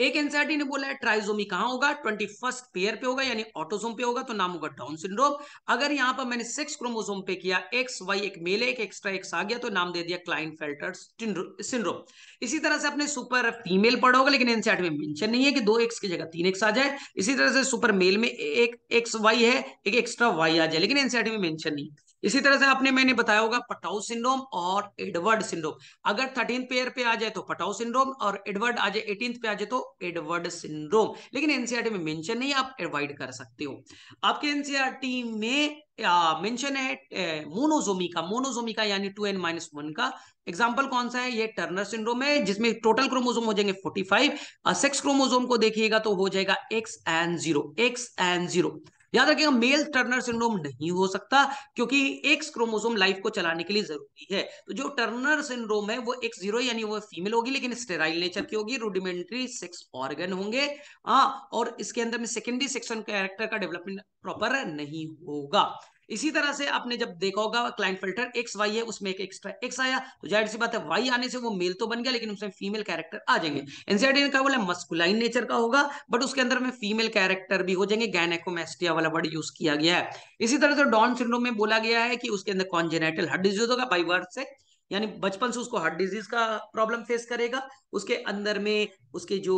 Speaker 1: एक एनसीआरटी ने बोला है ट्राइजोमी कहां होगा ट्वेंटी फर्स्ट पेयर पे होगा यानी ऑटोसोम पे होगा तो नाम होगा डाउन सिंड्रोम अगर यहां पर मैंने सेक्स क्रोमोसोम पे किया एक्स वाई एक मेले एक एक्स्ट्रा एक्स आ गया तो नाम दे दिया क्लाइन फेल्टर सिंड्रोम इसी तरह से अपने सुपर फीमेल पढ़ा होगा लेकिन एनसीआर में मेंशन नहीं है कि दो एक्स की जगह तीन एक्स आ जाए इसी तरह से सुपर मेल में एक एक्स वाई है एक एक्स्ट्रा वाई आ जाए लेकिन एनसीआरटी में मेंशन नहीं इसी तरह से आपने मैंने बताया होगा पटाउ सिंड्रोम और एडवर्ड सिंड्रोम अगर थर्टीन पेयर पे आ जाए तो पटाउ सिंड्रोम और एडवर्ड आ जाए एटीन पे आ जाए तो एडवर्ड सिंड्रोम लेकिन एनसीआरटी e में मेंशन नहीं आप एवॉइड कर सकते हो आपके एनसीआरटी e में मेंशन है मोनोजोमी का मोनोजोमी का यानी टू एन माइनस वन का एग्जाम्पल कौन सा है ये टर्नर सिंड्रोम है जिसमें टोटल क्रोमोजोम हो जाएंगे फोर्टी फाइव सेक्स क्रोमोजोम को देखिएगा तो हो जाएगा X and zero X and zero याद रखिएगा मेल टर्नर सिंड्रोम नहीं हो सकता क्योंकि एक्स क्रोमोसोम लाइफ को चलाने के लिए जरूरी है तो जो टर्नर सिंड्रोम है वो एक्स जीरो यानी वो फीमेल होगी लेकिन स्टेराइल नेचर की होगी रूडिमेंट्री सेक्स ऑर्गन होंगे हाँ और इसके अंदर में सेकेंडरी सेक्शन कैरेक्टर का डेवलपमेंट प्रॉपर नहीं होगा इसी तरह से आपने जब देखा होगा क्लाइंट फिल्टर एक्स वाई है उसमें एक एक्स्ट्रा एक्स आया तो जाहिर सी बात है वाई आने से वो मेल तो बन गया लेकिन उसमें फीमेल कैरेक्टर आ जाएंगे एनसीआर e का बोला मस्कुलाइन नेचर का होगा बट उसके अंदर में फीमेल कैरेक्टर भी हो जाएंगे गैनेकोमेस्टिया वाला वर्ड यूज किया गया है इसी तरह से डॉन सिंड्रोम में बोला गया है कि उसके अंदर कॉन्जेनेटल हर्ट डिजीज होगा बाई वर्ड से यानी बचपन से उसको हार्ट डिजीज का प्रॉब्लम फेस करेगा उसके अंदर में उसके जो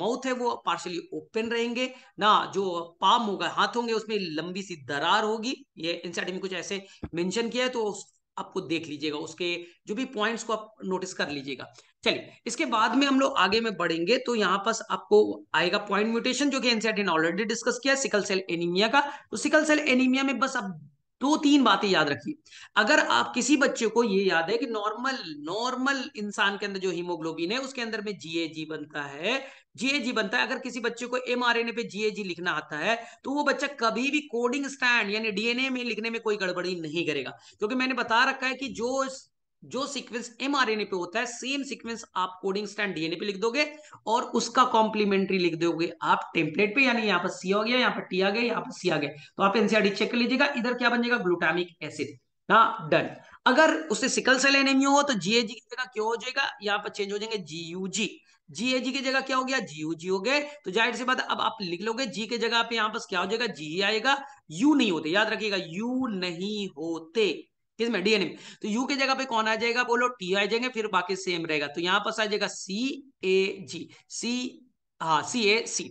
Speaker 1: माउथ है वो पार्शली ओपन रहेंगे ना जो पाम होगा हाथ होंगे उसमें लंबी सी दरार होगी ये इनसाइड में कुछ ऐसे मेंशन किया है तो आपको देख लीजिएगा उसके जो भी पॉइंट्स को आप नोटिस कर लीजिएगा चलिए इसके बाद में हम लोग आगे में बढ़ेंगे तो यहाँ पर आपको आएगा पॉइंट म्यूटेशन जो कि एनसीआरटी ने ऑलरेडी डिस्कस किया सिकल सेल एनीमिया का तो सिकल सेल एनीमिया में बस आप दो तो तीन बातें याद रखिए अगर आप किसी बच्चे को ये याद है कि नॉर्मल नॉर्मल इंसान के अंदर जो हीमोग्लोबिन है उसके अंदर में जीएजी बनता है जीएजी बनता है अगर किसी बच्चे को एमआरएनए पे जीएजी लिखना आता है तो वो बच्चा कभी भी कोडिंग स्टैंड यानी डीएनए में लिखने में कोई गड़बड़ी नहीं करेगा क्योंकि मैंने बता रखा है कि जो जो सीक्वेंस एमआरएनए पे होता है सेम सीक्वेंस आप कोडिंग स्टैंड डीएनए पे लिख दोगे और उसका कॉम्प्लीमेंट्री लिख दोगे आप टेम्पलेट पे यानी यहाँ पर सी हो गया यहाँ पर टी आ गया यहाँ पर सी आ गया तो आप एनसीआर चेक e कर लीजिएगा इधर क्या बन जाएगा ग्लूटामिक एसिड ना डन अगर उसे सिकल सेल एनेमिया हो तो जीएजी की जगह क्यों हो जाएगा यहाँ पर चेंज हो जाएंगे जीयूजी जीएजी की जगह क्या हो गया जीयूजी हो गए तो जाहिर सी बात अब आप लिख लोगे जी के जगह पे यहाँ पर क्या हो जाएगा जी आएगा यू नहीं होते याद रखिएगा यू नहीं होते किस में डीएनए तो यू के जगह पे कौन आ जाएगा बोलो टी आ जाएंगे फिर बाकी सेम रहेगा तो यहाँ पर आ जाएगा सी ए जी सी हाँ सी ए सी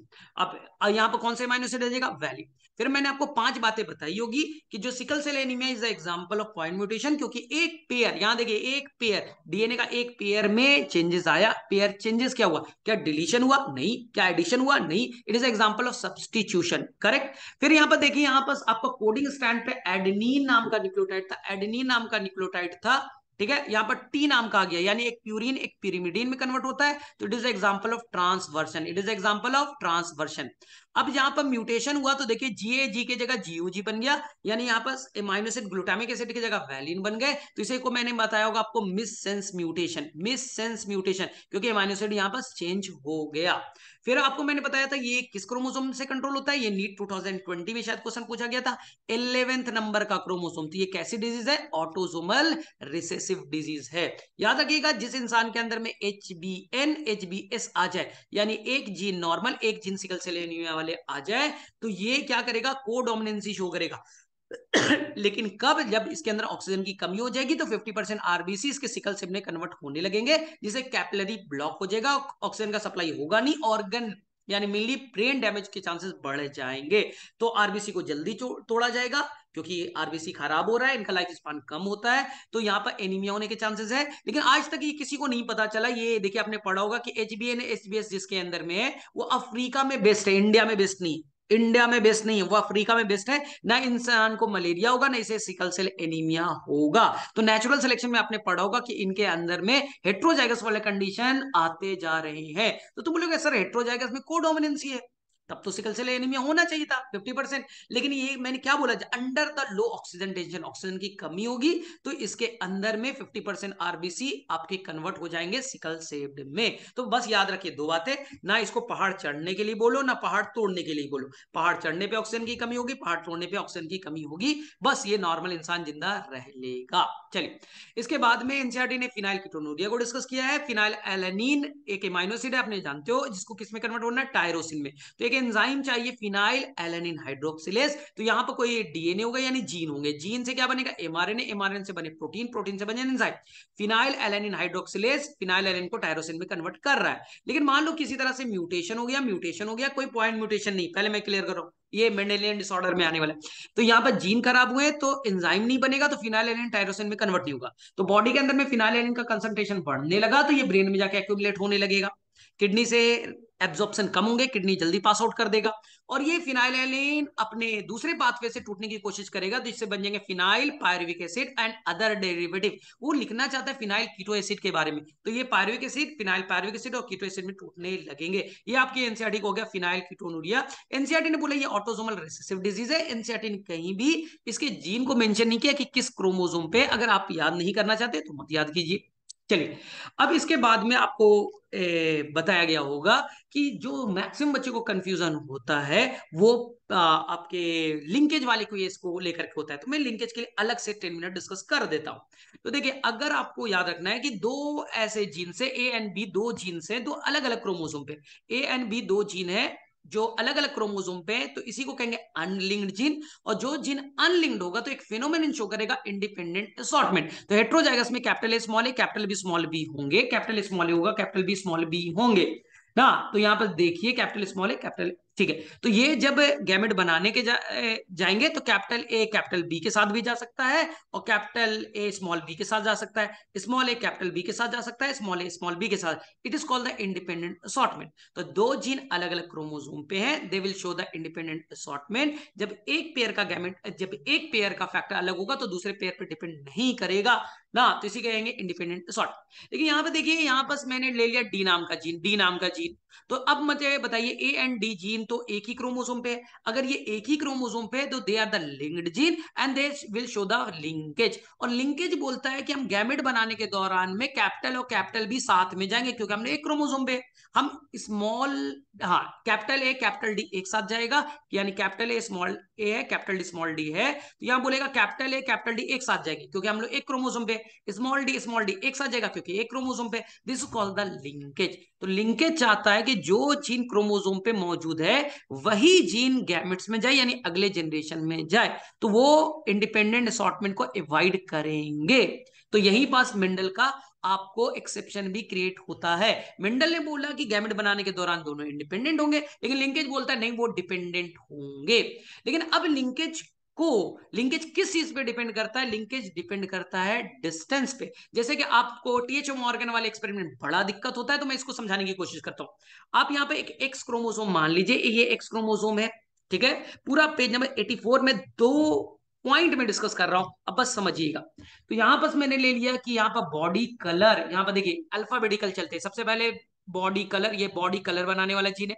Speaker 1: अब यहाँ पर कौन से माइनस रह जाएगा वैलिड फिर मैंने आपको पांच बातें बताई होगी कि जो sickle cell anaemia is the example of point mutation क्योंकि एक पेयर यहां देखिए एक पेयर डीएनए का एक पेयर में चेंजेस आया पेयर चेंजेस क्या हुआ क्या डिलीशन हुआ नहीं क्या एडिशन हुआ नहीं it is example of substitution correct फिर यहां पर देखिए यहां पर आपका कोडिंग स्टैंड पे एडनीन नाम का न्यूक्लियोटाइड था एडनीन नाम का न्यूक्लियोटाइड था ठीक है यहाँ पर टी नाम का आ गया यानी एक प्यूरिन एक पिरिमिडीन में कन्वर्ट होता है तो it is example of transversion it is example of transversion अब यहाँ पर म्यूटेशन हुआ तो देखिए जी ए जी के जगह जी यू जी बन गया यानी यहाँ पर एमाइनो एसिड ग्लूटामिक एसिड की जगह वैलिन बन गए तो इसे को मैंने बताया होगा आपको missense mutation missense mutation क्योंकि एमाइनो एसिड यहाँ पर चेंज हो गया फिर आपको मैंने बताया था ये किस क्रोमोसोम से कंट्रोल होता है ये नीट 2020 में शायद क्वेश्चन पूछा गया था इलेवेंथ नंबर का क्रोमोसोम तो ये कैसी डिजीज है ऑटोजोमल रिसेसिव डिजीज है याद रखिएगा जिस इंसान के अंदर में H B N H B S आ जाए यानी एक जीन नॉर्मल एक जीन सिकल से लेने वाले वाले आ जाए तो ये क्या करेगा को डोमिनेंसी शो करेगा लेकिन कब जब इसके अंदर ऑक्सीजन की कमी हो जाएगी तो 50 परसेंट आरबीसी इसके सिकल सिप में कन्वर्ट होने लगेंगे जिसे कैपिलरी ब्लॉक हो जाएगा ऑक्सीजन का सप्लाई होगा नहीं ऑर्गन यानी मेनली ब्रेन डैमेज के चांसेस बढ़ जाएंगे तो आरबीसी को जल्दी तोड़ा जाएगा क्योंकि आरबीसी खराब हो रहा है इनका लाइफ स्पान कम होता है तो यहाँ पर एनीमिया होने के चांसेस है लेकिन आज तक ये किसी को नहीं पता चला ये देखिए आपने पढ़ा होगा कि एच बी एन एस जिसके अंदर में वो अफ्रीका में बेस्ट है इंडिया में बेस्ट नहीं इंडिया में बेस्ट नहीं है वो अफ्रीका में बेस्ट है ना इंसान को मलेरिया होगा ना इसे सिकल सेल एनीमिया होगा तो नेचुरल सिलेक्शन में आपने पढ़ा होगा कि इनके अंदर में हेट्रोजाइगस वाले कंडीशन आते जा रहे हैं तो तुम बोलोगे सर हेट्रोजाइगस में को है तब तो सिकल सेल एनीमिया होना चाहिए था 50 परसेंट लेकिन ये मैंने क्या बोला under the low oxygen tension oxygen की कमी होगी तो इसके अंदर में 50 परसेंट आरबीसी आपके कन्वर्ट हो जाएंगे सिकल सेव्ड में तो बस याद रखिए दो बातें ना इसको पहाड़ चढ़ने के लिए बोलो ना पहाड़ तोड़ने के लिए बोलो पहाड़ चढ़ने पर ऑक्सीजन की कमी होगी पहाड़ तोड़ने पर ऑक्सीजन की कमी होगी बस ये नॉर्मल इंसान जिंदा रह लेगा चलिए इसके बाद में एनसीआरटी e ने फिनाइल कीटोनूरिया को डिस्कस किया है फिनाइल एलेनिन एक एमाइनोसिड है आपने जानते हो जिसको किसमें कन्वर्ट होना है टायरोसिन में तो एक एंजाइम चाहिए फिनाइल एलेनिन हाइड्रोक्सिलेज तो यहां पर कोई डीएनए होगा यानी जीन होंगे जीन से क्या बनेगा एमआरएनए एमआरएनए से बने प्रोटीन प्रोटीन से बने enzyme phenylalanine hydroxylase phenylalanine को टायरोसिन में कन्वर्ट कर रहा है लेकिन मान लो किसी तरह से म्यूटेशन हो गया म्यूटेशन हो गया कोई पॉइंट म्यूटेशन नहीं पहले मैं क्लियर करूं ये मेंडेलियन डिसऑर्डर में आने वाला है तो यहां पर जीन खराब हुए तो एंजाइम नहीं बनेगा तो फिनाइल एलिन टायरोसिन में कन्वर्ट नहीं होगा तो बॉडी के अंदर में फिनाइल एलिन का कंसंट्रेशन बढ़ने लगा तो ये ब्रेन में जाके एक्यूबुलेट होने लगेगा किडनी से एब्जॉर्प्शन कम होंगे किडनी जल्दी पास आउट कर देगा और ये फिनाइलाइन अपने दूसरे पाथवे से टूटने की कोशिश करेगा जिससे बन जाएंगे phenyl pyruvic acid and other derivative वो लिखना चाहता है फिनाइल कीटो एसिड के बारे में तो ये pyruvic acid phenyl pyruvic acid और कीटो एसिड में टूटने लगेंगे ये आपकी एनसीआरटी को हो गया फिनाइल कीटोनूरिया एनसीआरटी ने बोला ये ऑटोजोमल रेसेसिव डिजीज है एनसीआरटी ने कहीं भी इसके जीन को मेंशन नहीं किया कि किस क्रोमोजोम पे अगर आप याद नहीं करना चाहते तो मत याद कीजिए चलिए अब इसके बाद में आपको ए, बताया गया होगा कि जो मैक्सिमम बच्चे को कंफ्यूजन होता है वो आ, आपके लिंकेज वाले को ये इसको लेकर के होता है तो मैं लिंकेज के लिए अलग से टेन मिनट डिस्कस कर देता हूं तो देखिए अगर आपको याद रखना है कि दो ऐसे जीन से ए एंड बी दो जीन से दो अलग अलग क्रोमोसोम पे ए एंड बी दो जीन है जो अलग अलग क्रोमोजोम पे तो इसी को कहेंगे अनलिंक्ड जीन और जो जीन अनलिंक्ड होगा तो एक फिनोमिन शो करेगा इंडिपेंडेंट असॉर्टमेंट तो हेट्रो जाएगा इसमें capital A small A capital B small B होंगे कैपिटल ए स्मॉल ए होगा कैपिटल बी स्मॉल बी होंगे ना तो यहाँ पर देखिए कैपिटल स्मॉल ए कैपिटल ठीक है तो ये जब गैमेट बनाने के जा, जाएंगे तो कैपिटल ए कैपिटल बी के साथ भी जा सकता है और कैपिटल ए स्मॉल बी के साथ जा सकता है स्मॉल ए कैपिटल बी के साथ जा सकता है स्मॉल ए स्मॉल बी के साथ it is called the independent assortment तो दो जीन अलग अलग क्रोमोजोम पे है they will show the independent assortment जब एक पेयर का गैमेट जब एक पेयर का फैक्टर अलग होगा तो दूसरे पेयर पे डिपेंड नहीं करेगा ना तो इसी कहेंगे इंडिपेंडेंट असॉटमेंट लेकिन यहाँ पे देखिए यहाँ पर मैंने ले लिया डी नाम का जीन डी नाम का जीन तो अब मुझे बताइए ए एंड डी जीन तो एक ही क्रोमोसोम पे है अगर ये एक ही क्रोमोसोम पे है तो they are the linked gene and they will show the linkage और लिंकेज बोलता है कि हम गैमेट बनाने के दौरान में कैपिटल और कैपिटल भी साथ में जाएंगे क्योंकि हमने एक क्रोमोसोम पे हम स्मॉल हाँ कैपिटल ए कैपिटल डी एक साथ जाएगा यानी कैपिटल ए स्मॉल ए है कैपिटल डी स्मॉल डी है तो यहां बोलेगा कैपिटल ए कैपिटल डी एक साथ जाएगी क्योंकि हम लोग एक क्रोमोसोम पे स्मॉल डी स्मॉल डी एक साथ जाएगा क्योंकि एक क्रोमोसोम पे this is called the linkage तो लिंकेज चाहता है कि जो जीन क्रोमोजोम पे मौजूद है वही जीन गैमेट्स में जाए यानी अगले जनरेशन में जाए तो वो इंडिपेंडेंट असॉटमेंट को अवॉइड करेंगे तो यही पास मेंडल का आपको एक्सेप्शन भी क्रिएट होता है मेंडल ने बोला कि गैमेट बनाने के दौरान दोनों इंडिपेंडेंट होंगे लेकिन लिंकेज बोलता है नहीं वो डिपेंडेंट होंगे लेकिन अब लिंकेज को लिंकेज किस चीज पे डिपेंड करता है लिंकेज डिपेंड करता है डिस्टेंस पे जैसे कि आपको टीएचओ मॉर्गन वाले एक्सपेरिमेंट बड़ा दिक्कत होता है तो मैं इसको समझाने की कोशिश करता हूं आप यहां पे एक एक्स क्रोमोसोम मान लीजिए ये एक्स क्रोमोसोम है ठीक है पूरा पेज नंबर 84 में दो पॉइंट में डिस्कस कर रहा हूं अब बस समझिएगा तो यहां पर मैंने ले लिया कि यहां पर बॉडी कलर यहां पर देखिए अल्फाबेटिकल चलते हैं सबसे पहले बॉडी कलर ये बॉडी कलर बनाने वाला जीन है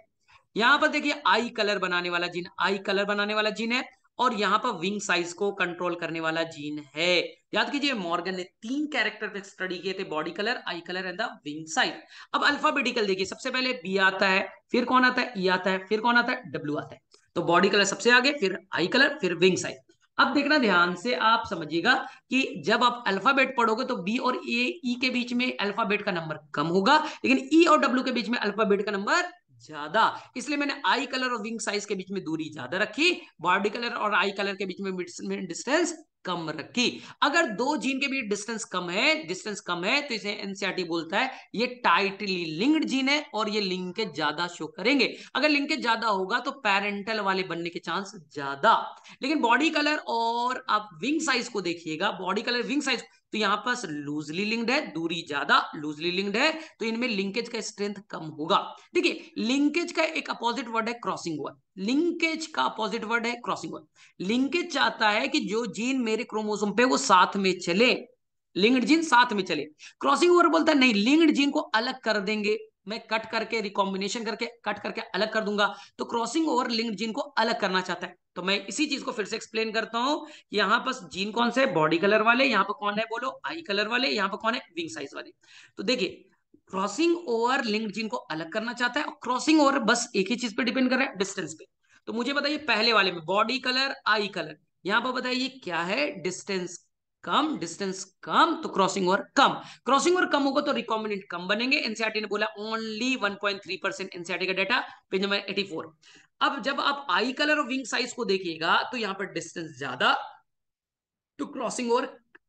Speaker 1: यहां पर देखिए आई कलर बनाने वाला जीन आई कलर बनाने वाला जीन है और यहाँ पर विंग साइज को कंट्रोल करने वाला जीन है याद कीजिए मॉर्गन ने तीन कैरेक्टर स्टडी किए थे body colour eye colour and the wing size अब अल्फाबेटिकल देखिए सबसे पहले बी आता है फिर कौन आता है ई e आता है फिर कौन आता है डब्ल्यू आता है तो बॉडी कलर सबसे आगे फिर आई कलर फिर विंग साइज अब देखना ध्यान से आप समझिएगा कि जब आप अल्फाबेट पढ़ोगे तो बी और ए ई e के बीच में अल्फाबेट का नंबर कम होगा लेकिन ई e और डब्ल्यू के बीच में अल्फाबेट का नंबर ज्यादा इसलिए मैंने आई कलर और विंग साइज के बीच में दूरी ज्यादा रखी बॉडी कलर और आई कलर के बीच में डिस्टेंस कम रखी अगर दो जीन के बीच डिस्टेंस कम है डिस्टेंस कम है तो इसे एनसीआरटी e बोलता है ये टाइटली लिंक्ड जीन है और ये लिंकेज ज्यादा शो करेंगे अगर लिंकेज ज्यादा होगा तो पेरेंटल वाले बनने के चांस ज्यादा लेकिन बॉडी कलर और आप विंग साइज को देखिएगा बॉडी कलर विंग साइज तो यहां पर लूजली लिंक्ड है दूरी ज्यादा लूजली लिंक्ड है तो इनमें लिंकेज का स्ट्रेंथ कम होगा देखिए लिंकेज का एक अपोजिट वर्ड है क्रॉसिंग वर्ड लिंकेज का अपोजिट वर्ड है क्रॉसिंग वर्ड लिंकेज चाहता है कि जो जीन मेरे क्रोमोसोम पे वो साथ में चले लिंक्ड जीन साथ में चले क्रॉसिंग ओवर बोलता है नहीं लिंक्ड जीन को अलग कर देंगे मैं कट करके रिकॉम्बिनेशन करके कट करके अलग कर दूंगा तो क्रॉसिंग ओवर लिंक्ड जीन को अलग करना चाहता है तो मैं इसी चीज को फिर से एक्सप्लेन करता हूं यहां पर जीन कौन से बॉडी कलर वाले यहां पर कौन है बोलो आई कलर वाले यहां पर कौन है विंग साइज वाले तो देखिए क्रॉसिंग ओवर लिंक्ड जीन को अलग करना चाहता है और क्रॉसिंग ओवर बस एक ही चीज पे डिपेंड कर रहा है डिस्टेंस पे तो मुझे बताइए पहले वाले में बॉडी कलर आई कलर यहां पर बताइए क्या है डिस्टेंस कम डिस्टेंस कम तो क्रॉसिंग ओवर कम क्रॉसिंग ओवर कम होगा तो रिकॉम्बिनेंट कम बनेंगे एनसीआरटी e ने बोला ओनली 1.3 परसेंट एनसीआरटी का डाटा पेज नंबर 84 अब जब आप आई कलर और विंग साइज को देखिएगा तो यहां पर डिस्टेंस ज्यादा टू क्रॉसिंग ओवर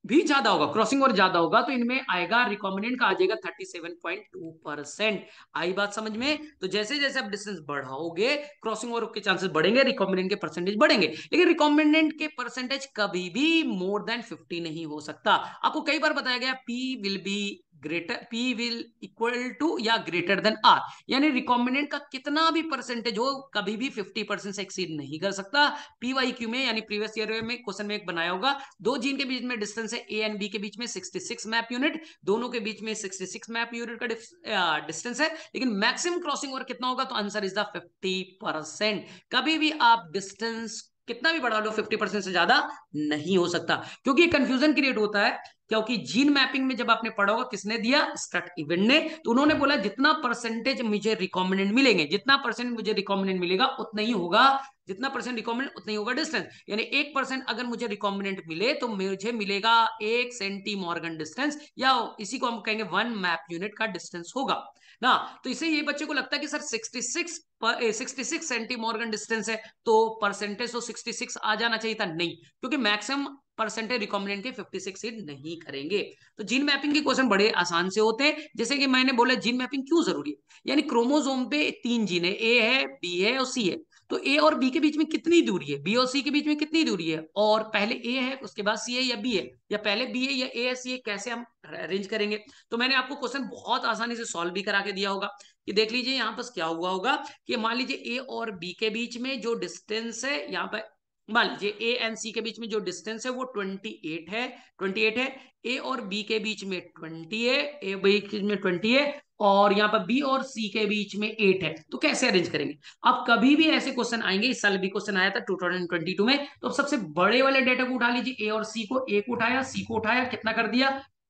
Speaker 1: भी ज्यादा होगा क्रॉसिंग ओवर ज्यादा होगा तो इनमें आएगा रिकॉमेंडेंट का आ जाएगा thirty seven point two percent आई बात समझ में तो जैसे जैसे आप डिस्टेंस बढ़ाओगे क्रॉसिंग ओवर के चांसेस बढ़ेंगे रिकॉमेंडेंट के परसेंटेज बढ़ेंगे लेकिन रिकॉमेंडेंट के परसेंटेज कभी भी मोर देन फिफ्टी नहीं हो सकता आपको कई बार बताया गया P will be greater P will equal to या ग्रेटर देन आर यानी रिकॉम्बिनेंट का कितना भी परसेंटेज हो कभी भी 50 परसेंट से एक्सीड नहीं कर सकता पी वाई क्यू में यानी प्रीवियस ईयर में क्वेश्चन में एक बनाया होगा दो जीन के बीच में डिस्टेंस है ए एंड बी के बीच में 66 मैप यूनिट दोनों के बीच में 66 मैप यूनिट का डिस्टेंस है लेकिन मैक्सिमम क्रॉसिंग ओवर कितना होगा तो आंसर इज द फिफ्टी कभी भी आप डिस्टेंस कितना भी बढ़ा लो 50 परसेंट से ज्यादा नहीं हो सकता क्योंकि कंफ्यूजन क्रिएट होता है क्योंकि जीन मैपिंग में जब आपने पढ़ा होगा किसने दिया स्टट इवेंट ने तो उन्होंने बोला जितना परसेंटेज मुझे रिकॉमेंडेंट मिलेंगे जितना परसेंट मुझे रिकॉमेंडेंट मिलेगा उतना ही होगा जितना परसेंट रिकॉमेंडेंट उतना ही होगा डिस्टेंस यानी एक परसेंट अगर मुझे रिकॉमेंडेंट मिले तो मुझे मिलेगा एक सेंटी मॉर्गन डिस्टेंस या इसी को हम कहेंगे वन मैप यूनिट का डिस्टेंस होगा ना तो इसे ये बच्चे को लगता है कि सर 66 66 सेंटीमॉर्गन डिस्टेंस है तो परसेंटेज तो 66 आ जाना चाहिए था नहीं क्योंकि मैक्सिमम परसेंटेज रिकॉमेंडेंट के 56 ही नहीं करेंगे तो जीन मैपिंग के क्वेश्चन बड़े आसान से होते हैं जैसे कि मैंने बोला जीन मैपिंग क्यों जरूरी है यानी क्रोमोजोम पे तीन जीन है ए है बी है और सी है तो ए और बी के बीच में कितनी दूरी है बी और सी के बीच में कितनी दूरी है और पहले ए है उसके बाद सी है या बी है या पहले बी है या ए है सी है कैसे हम अरेंज करेंगे तो मैंने आपको क्वेश्चन बहुत आसानी से सॉल्व भी करा के दिया होगा कि देख लीजिए यहाँ पर क्या हुआ होगा कि मान लीजिए ए और बी के बीच में जो डिस्टेंस है यहाँ पर मान लीजिए ए एंड सी के बीच में जो डिस्टेंस है वो ट्वेंटी है ट्वेंटी है ए और बी के बीच में ट्वेंटी है ए बी के बीच में ट्वेंटी है और यहाँ पर बी और सी के बीच में एट है तो कैसे अरेंज करेंगे अब कभी भी ऐसे क्वेश्चन आएंगे इस साल भी क्वेश्चन आया था 2022 में तो अब सबसे बड़े वाले डेटा को उठा लीजिए ए और सी को ए को उठाया सी को उठाया कितना कर दिया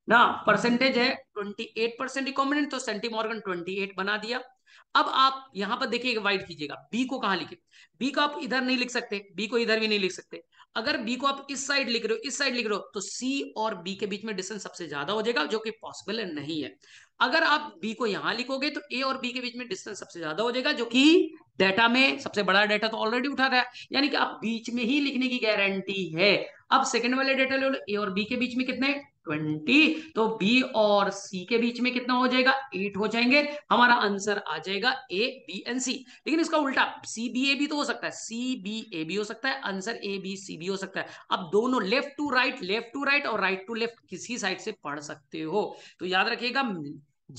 Speaker 1: ना परसेंटेज है 28 परसेंट रिकॉमेंडेंट तो सेंटी मॉर्गन 28 बना दिया अब आप यहां पर देखिए वाइड कीजिएगा बी को कहां लिखे बी को आप इधर नहीं लिख सकते बी को इधर भी नहीं लिख सकते अगर बी को आप इस साइड लिख रहे हो इस साइड लिख रहे हो तो सी और बी के बीच में डिस्टेंस सबसे ज्यादा हो जाएगा जो कि पॉसिबल नहीं है अगर आप बी को यहां लिखोगे तो ए और बी के बीच में डिस्टेंस सबसे ज्यादा हो जाएगा जो कि डेटा में सबसे बड़ा डेटा तो ऑलरेडी उठा रहा है यानी कि आप बीच में ही लिखने की गारंटी है अब सेकंड वाले डेटा ले लो ए और बी के बीच में कितने ट्वेंटी तो बी और सी के बीच में कितना हो जाएगा एट हो जाएंगे हमारा आंसर आ जाएगा ए बी एंड सी लेकिन इसका उल्टा सी बी ए बी तो हो सकता है सी बी ए बी हो सकता है answer A B C B हो सकता है अब दोनों left to right left to right और राइट टू लेफ्ट किसी साइड से पढ़ सकते हो तो याद रखिएगा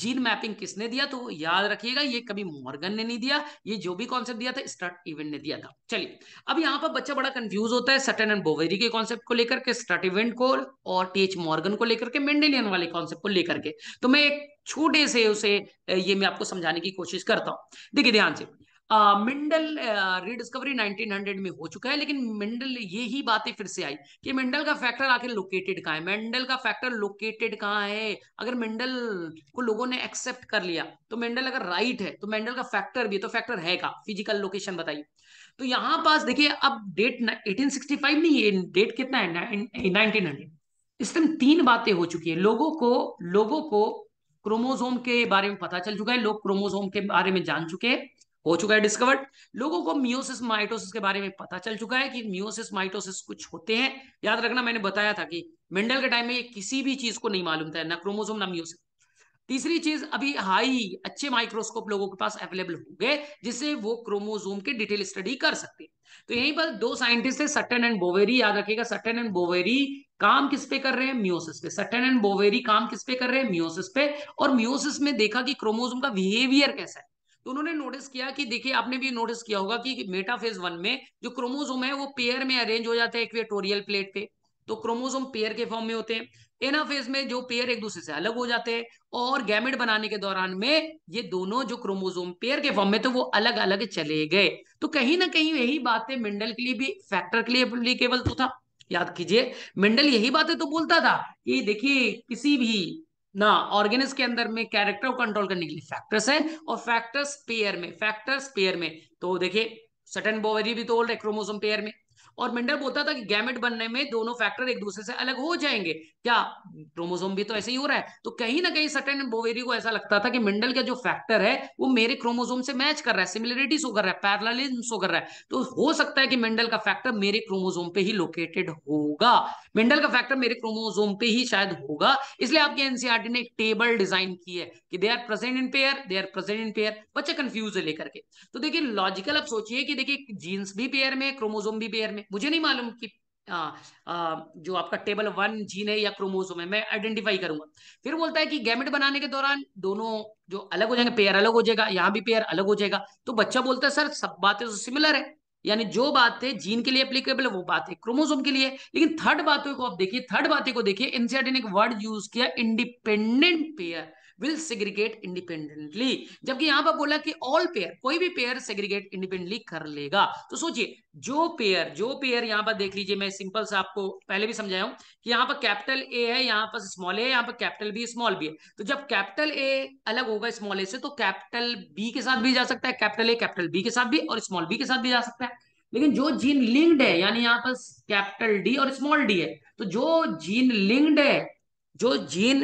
Speaker 1: जीन मैपिंग किसने दिया तो याद रखिएगा ये कभी मॉर्गन ने नहीं दिया ये जो भी कॉन्सेप्ट दिया था स्टार्ट इवेंट ने दिया था चलिए अब यहाँ पर बच्चा बड़ा कंफ्यूज होता है सटन एंड बोवेरी के कॉन्सेप्ट को लेकर के स्टार्ट इवेंट को और टीएच मॉर्गन को लेकर के मेंडेलियन वाले कॉन्सेप्ट को लेकर के तो मैं एक छोटे से उसे ये मैं आपको समझाने की कोशिश करता हूँ देखिए ध्यान से मिंडल रिडिस्कवरी 1900 में हो चुका है लेकिन मिंडल ये ही बातें फिर से आई कि मिंडल का फैक्टर आखिर लोकेटेड कहाँ है मिंडल का फैक्टर लोकेटेड कहाँ है अगर मिंडल को लोगों ने एक्सेप्ट कर लिया तो मिंडल अगर राइट है तो मिंडल का फैक्टर भी है तो फैक्टर है का फिजिकल लोकेशन बताइए तो यहाँ पास देखिए अब डेट फाइव नहीं ये डेट कितना है 1900 इस टाइम तीन बातें हो चुकी है लोगों को लोगों को क्रोमोजोम के बारे में पता चल चुका है लोग क्रोमोजोम के बारे में जान चुके हैं हो चुका है डिस्कवर्ड लोगों को मियोसिस माइटोसिस के बारे में पता चल चुका है कि मियोसिस माइटोसिस कुछ होते हैं याद रखना मैंने बताया था कि मेंडल के टाइम में ये किसी भी चीज को नहीं मालूम था ना क्रोमोसोम ना मियोसिस तीसरी चीज अभी हाई अच्छे माइक्रोस्कोप लोगों के पास अवेलेबल हो गए जिससे वो क्रोमोजोम के डिटेल स्टडी कर सकते हैं तो यहीं पर दो साइंटिस्ट है सटन एंड बोवेरी याद रखिएगा सटन एंड बोवेरी काम किस पे कर रहे हैं मियोसिस पे सटन एंड बोवेरी काम किस पे कर रहे हैं मियोसिस पे और मियोसिस में देखा कि क्रोमोजोम का बिहेवियर कैसा है तो उन्होंने नोटिस किया कि देखिए आपने भी नोटिस किया होगा कि मेटाफेज वन में जो क्रोमोजोम है वो पेयर में अरेंज हो जाते हैं इक्वेटोरियल प्लेट पे तो क्रोमोजोम पेयर के फॉर्म में होते हैं एनाफेज में जो पेयर एक दूसरे से अलग हो जाते हैं और गैमेट बनाने के दौरान में ये दोनों जो क्रोमोजोम पेयर के फॉर्म में तो वो अलग अलग चले गए तो कहीं ना कहीं यही बातें मिंडल के लिए भी फैक्टर के लिए एप्लीकेबल तो था याद कीजिए मिंडल यही बातें तो बोलता था कि देखिए किसी भी ना ऑर्गेनिज के अंदर में कैरेक्टर को कंट्रोल करने के लिए फैक्टर्स है और फैक्टर्स पेयर में फैक्टर्स पेयर में तो देखिए सटन बोवेरी भी तो बोल रहे क्रोमोसोम पेयर में और मेंडल बोलता था कि गैमेट बनने में दोनों फैक्टर एक दूसरे से अलग हो जाएंगे क्या क्रोमोसोम भी तो ऐसे ही हो रहा है तो कहीं ना कहीं सटन बोवेरी को ऐसा लगता था कि मेंडल का जो फैक्टर है वो मेरे क्रोमोसोम से मैच कर रहा है सिमिलरिटी शो कर रहा है पैरलिज्म शो कर रहा है तो हो सकता है कि मेंडल का फैक्टर मेरे क्रोमोजोम पे ही लोकेटेड होगा मेंडल का फैक्टर मेरे क्रोमोजोम पे ही शायद होगा इसलिए आपके एनसीआरटी e ने एक टेबल डिजाइन की है कि they are present in pair they are present in pair बच्चे कंफ्यूज है लेकर के तो देखिए लॉजिकल आप सोचिए कि देखिए जीन्स भी पेयर में क्रोमोजोम भी पेयर में में मुझे नहीं मालूम कि आ, आ, जो आपका टेबल वन जीन है या क्रोमोसोम है मैं आइडेंटिफाई करूंगा फिर बोलता है कि गैमेट बनाने के दौरान दोनों जो अलग हो जाएंगे पेयर अलग हो जाएगा यहाँ भी पेयर अलग हो जाएगा तो बच्चा बोलता है सर सब बातें तो सिमिलर है यानी जो बातें जीन के लिए अप्लीकेबल है वो बात है क्रोमोसोम के लिए लेकिन थर्ड बातों को आप देखिए थर्ड बातें को देखिए एनसीआर ने एक वर्ड यूज किया independent pair will segregate independently जबकि यहां पर बोला कि ऑल पेयर कोई भी पेयर सेग्रीगेट इंडिपेंडेंटली कर लेगा तो सोचिए जो पेयर जो पेयर यहां पर देख लीजिए मैं सिंपल से आपको पहले भी समझाया हूं कि यहां पर कैपिटल ए है यहां पर स्मॉल ए यहां पर कैपिटल बी स्मॉल बी है तो जब कैपिटल ए अलग होगा स्मॉल ए से तो कैपिटल बी के साथ भी जा सकता है कैपिटल ए कैपिटल बी के साथ भी और स्मॉल बी के साथ भी जा सकता है लेकिन जो जीन लिंक्ड है यानी यहाँ पर कैपिटल डी और स्मॉल डी है तो जो जीन लिंक्ड है जो जीन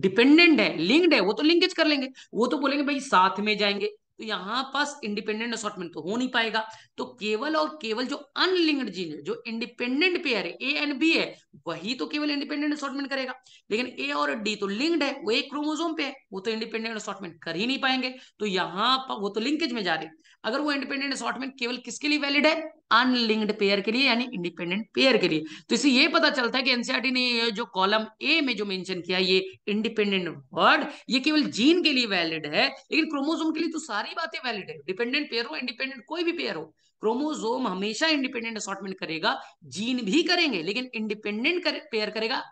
Speaker 1: डिपेंडेंट है लिंक्ड है वो तो लिंकेज कर लेंगे वो तो बोलेंगे भाई साथ में जाएंगे तो यहाँ पास इंडिपेंडेंट असॉटमेंट तो हो नहीं पाएगा तो केवल और केवल जो अनलिंक्ड जीन है जो इंडिपेंडेंट पेयर है ए एंड बी है वही तो केवल इंडिपेंडेंट असॉटमेंट करेगा लेकिन ए और डी तो लिंक्ड है वो एक क्रोमोसोम पे है वो तो इंडिपेंडेंट असॉटमेंट कर ही नहीं पाएंगे तो यहाँ पर वो तो लिंकेज में जा रहे अगर वो इंडिपेंडेंट असॉटमेंट केवल किसके लिए वैलिड है अनलिंक्ड पेयर के लिए यानी इंडिपेंडेंट पेयर के लिए तो इसे ये पता चलता है कि एनसीआरटी e ने ये जो कॉलम ए में जो मेंशन किया ये इंडिपेंडेंट वर्ड ये केवल जीन के लिए वैलिड है लेकिन क्रोमोसोम के लिए तो सारी बातें वैलिड है डिपेंडेंट पेयर हो इंडिपेंडेंट कोई भी पेयर हो क्रोमोजोम हमेशा इंडिपेंडेंट असॉटमेंट करेगा जीन भी करेंगे लेकिन इंडिपेंडेंट कर, पेयर करेगा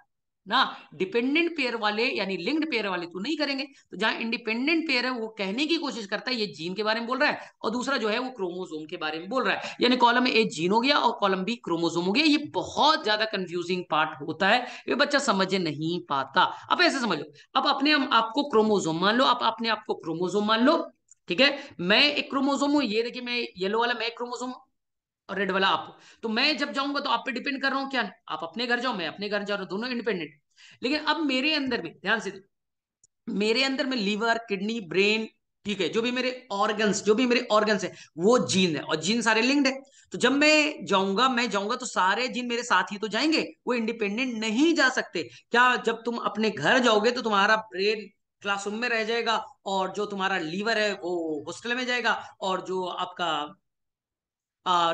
Speaker 1: ना डिपेंडेंट पेयर वाले यानी लिंक्ड पेयर वाले तो नहीं करेंगे तो जहां इंडिपेंडेंट पेयर है वो कहने की कोशिश करता है ये जीन के बारे में बोल रहा है और दूसरा जो है वो क्रोमोजोम के बारे में बोल रहा है यानी कॉलम ए जीन हो गया और कॉलम बी क्रोमोजोम हो गया ये बहुत ज्यादा कंफ्यूजिंग पार्ट होता है ये बच्चा समझ नहीं पाता अब ऐसे समझ लो अब अपने हम आपको क्रोमोजोम मान लो आप अपने आपको क्रोमोजोम मान लो ठीक है मैं एक क्रोमोजोम हूं ये देखिए मैं येलो वाला मैं क्रोमोजोम हूं और रेड वाला आप तो मैं जब जाऊंगा तो आप पे डिपेंड कर रहा हूँ क्या आप अपने घर जाओ मैं अपने घर जा रहा हूँ दोनों इंडिपेंडेंट लेकिन अब मेरे अंदर में ध्यान से मेरे अंदर में लीवर किडनी ब्रेन ठीक है जो भी मेरे ऑर्गन्स जो भी मेरे ऑर्गन्स है वो जीन है और जीन सारे लिंक्ड है तो जब मैं जाऊंगा मैं जाऊंगा तो सारे जीन मेरे साथ ही तो जाएंगे वो इंडिपेंडेंट नहीं जा सकते क्या जब तुम अपने घर जाओगे तो तुम्हारा ब्रेन क्लासरूम में रह जाएगा और जो तुम्हारा लीवर है वो हॉस्टल में जाएगा और जो आपका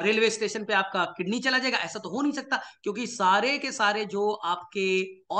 Speaker 1: रेलवे स्टेशन पे आपका किडनी चला जाएगा ऐसा तो हो नहीं सकता क्योंकि सारे के सारे जो आपके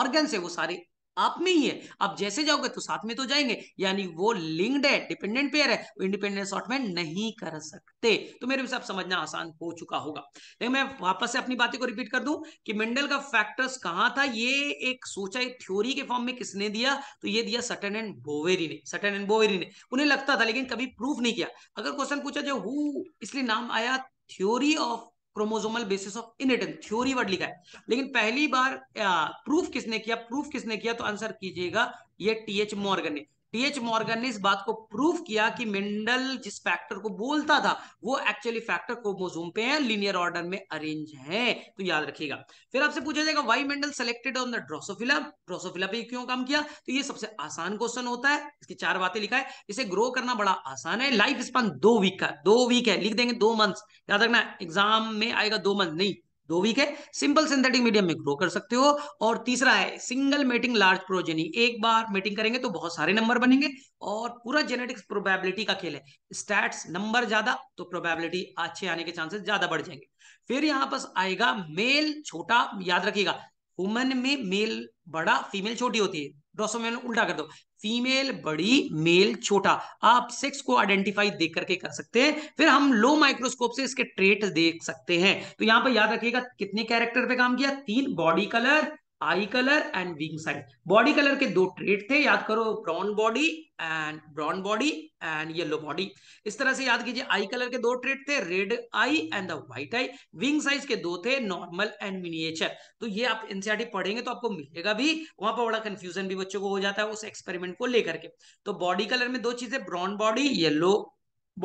Speaker 1: ऑर्गन्स है वो सारे आप में ही है आप जैसे जाओगे तो साथ में तो जाएंगे यानी वो लिंक्ड है डिपेंडेंट पेयर है वो इंडिपेंडेंट सॉर्टमेंट नहीं कर सकते तो मेरे हिसाब समझना आसान हो चुका होगा लेकिन मैं वापस से अपनी बातें को रिपीट कर दूं कि मेंडल का फैक्टर्स कहां था ये एक सोचा एक थ्योरी के फॉर्म में किसने दिया तो ये दिया सटन एंड बोवेरी ने सटन एंड बोवेरी ने उन्हें लगता था लेकिन कभी प्रूफ नहीं किया अगर क्वेश्चन पूछा जो हु इसलिए नाम आया theory of chromosomal basis of inheritance theory word लिखा है लेकिन पहली बार प्रूफ किसने किया प्रूफ किसने किया तो आंसर कीजिएगा ये टी एच मॉर्गन ने टीएच मॉर्गन ने इस बात को प्रूव किया कि मेंडल जिस फैक्टर को बोलता था वो एक्चुअली फैक्टर क्रोमोजोम पे है लिनियर ऑर्डर में अरेंज है तो याद रखिएगा फिर आपसे पूछा जाएगा why Mendel selected on the Drosophila Drosophila पे क्यों काम किया तो ये सबसे आसान क्वेश्चन होता है इसकी चार बातें लिखा है इसे ग्रो करना बड़ा आसान है लाइफ स्पान दो वीक का दो वीक है लिख देंगे दो मंथ याद रखना एग्जाम में आएगा दो मंथ नहीं दो वीक है सिंपल सिंथेटिक मीडियम में ग्रो कर सकते हो और तीसरा है सिंगल मेटिंग लार्ज प्रोजेनी एक बार मेटिंग करेंगे तो बहुत सारे नंबर बनेंगे और पूरा जेनेटिक्स प्रोबेबिलिटी का खेल है स्टैट्स नंबर ज्यादा तो प्रोबेबिलिटी अच्छे आने के चांसेस ज्यादा बढ़ जाएंगे फिर यहाँ पर आएगा मेल छोटा याद रखिएगा वुमेन में मेल बड़ा फीमेल छोटी होती है उल्टा कर दो फीमेल बड़ी मेल छोटा आप सेक्स को आइडेंटिफाई देख करके कर सकते हैं फिर हम लो माइक्रोस्कोप से इसके ट्रेट देख सकते हैं तो यहां पर याद रखिएगा कितने कैरेक्टर पे काम किया तीन body colour eye colour and wing size body colour के दो ट्रेड थे याद करो brown body and brown body and yellow body इस तरह से याद कीजिए आई कलर के दो ट्रेड थे red eye and the white eye wing size के दो थे नॉर्मल एंड मिनिएचर तो ये आप एनसीआरटी e पढ़ेंगे तो आपको मिलेगा भी वहां पर बड़ा कंफ्यूजन भी बच्चों को हो जाता है उस एक्सपेरिमेंट को लेकर के तो बॉडी कलर में दो चीजें brown body yellow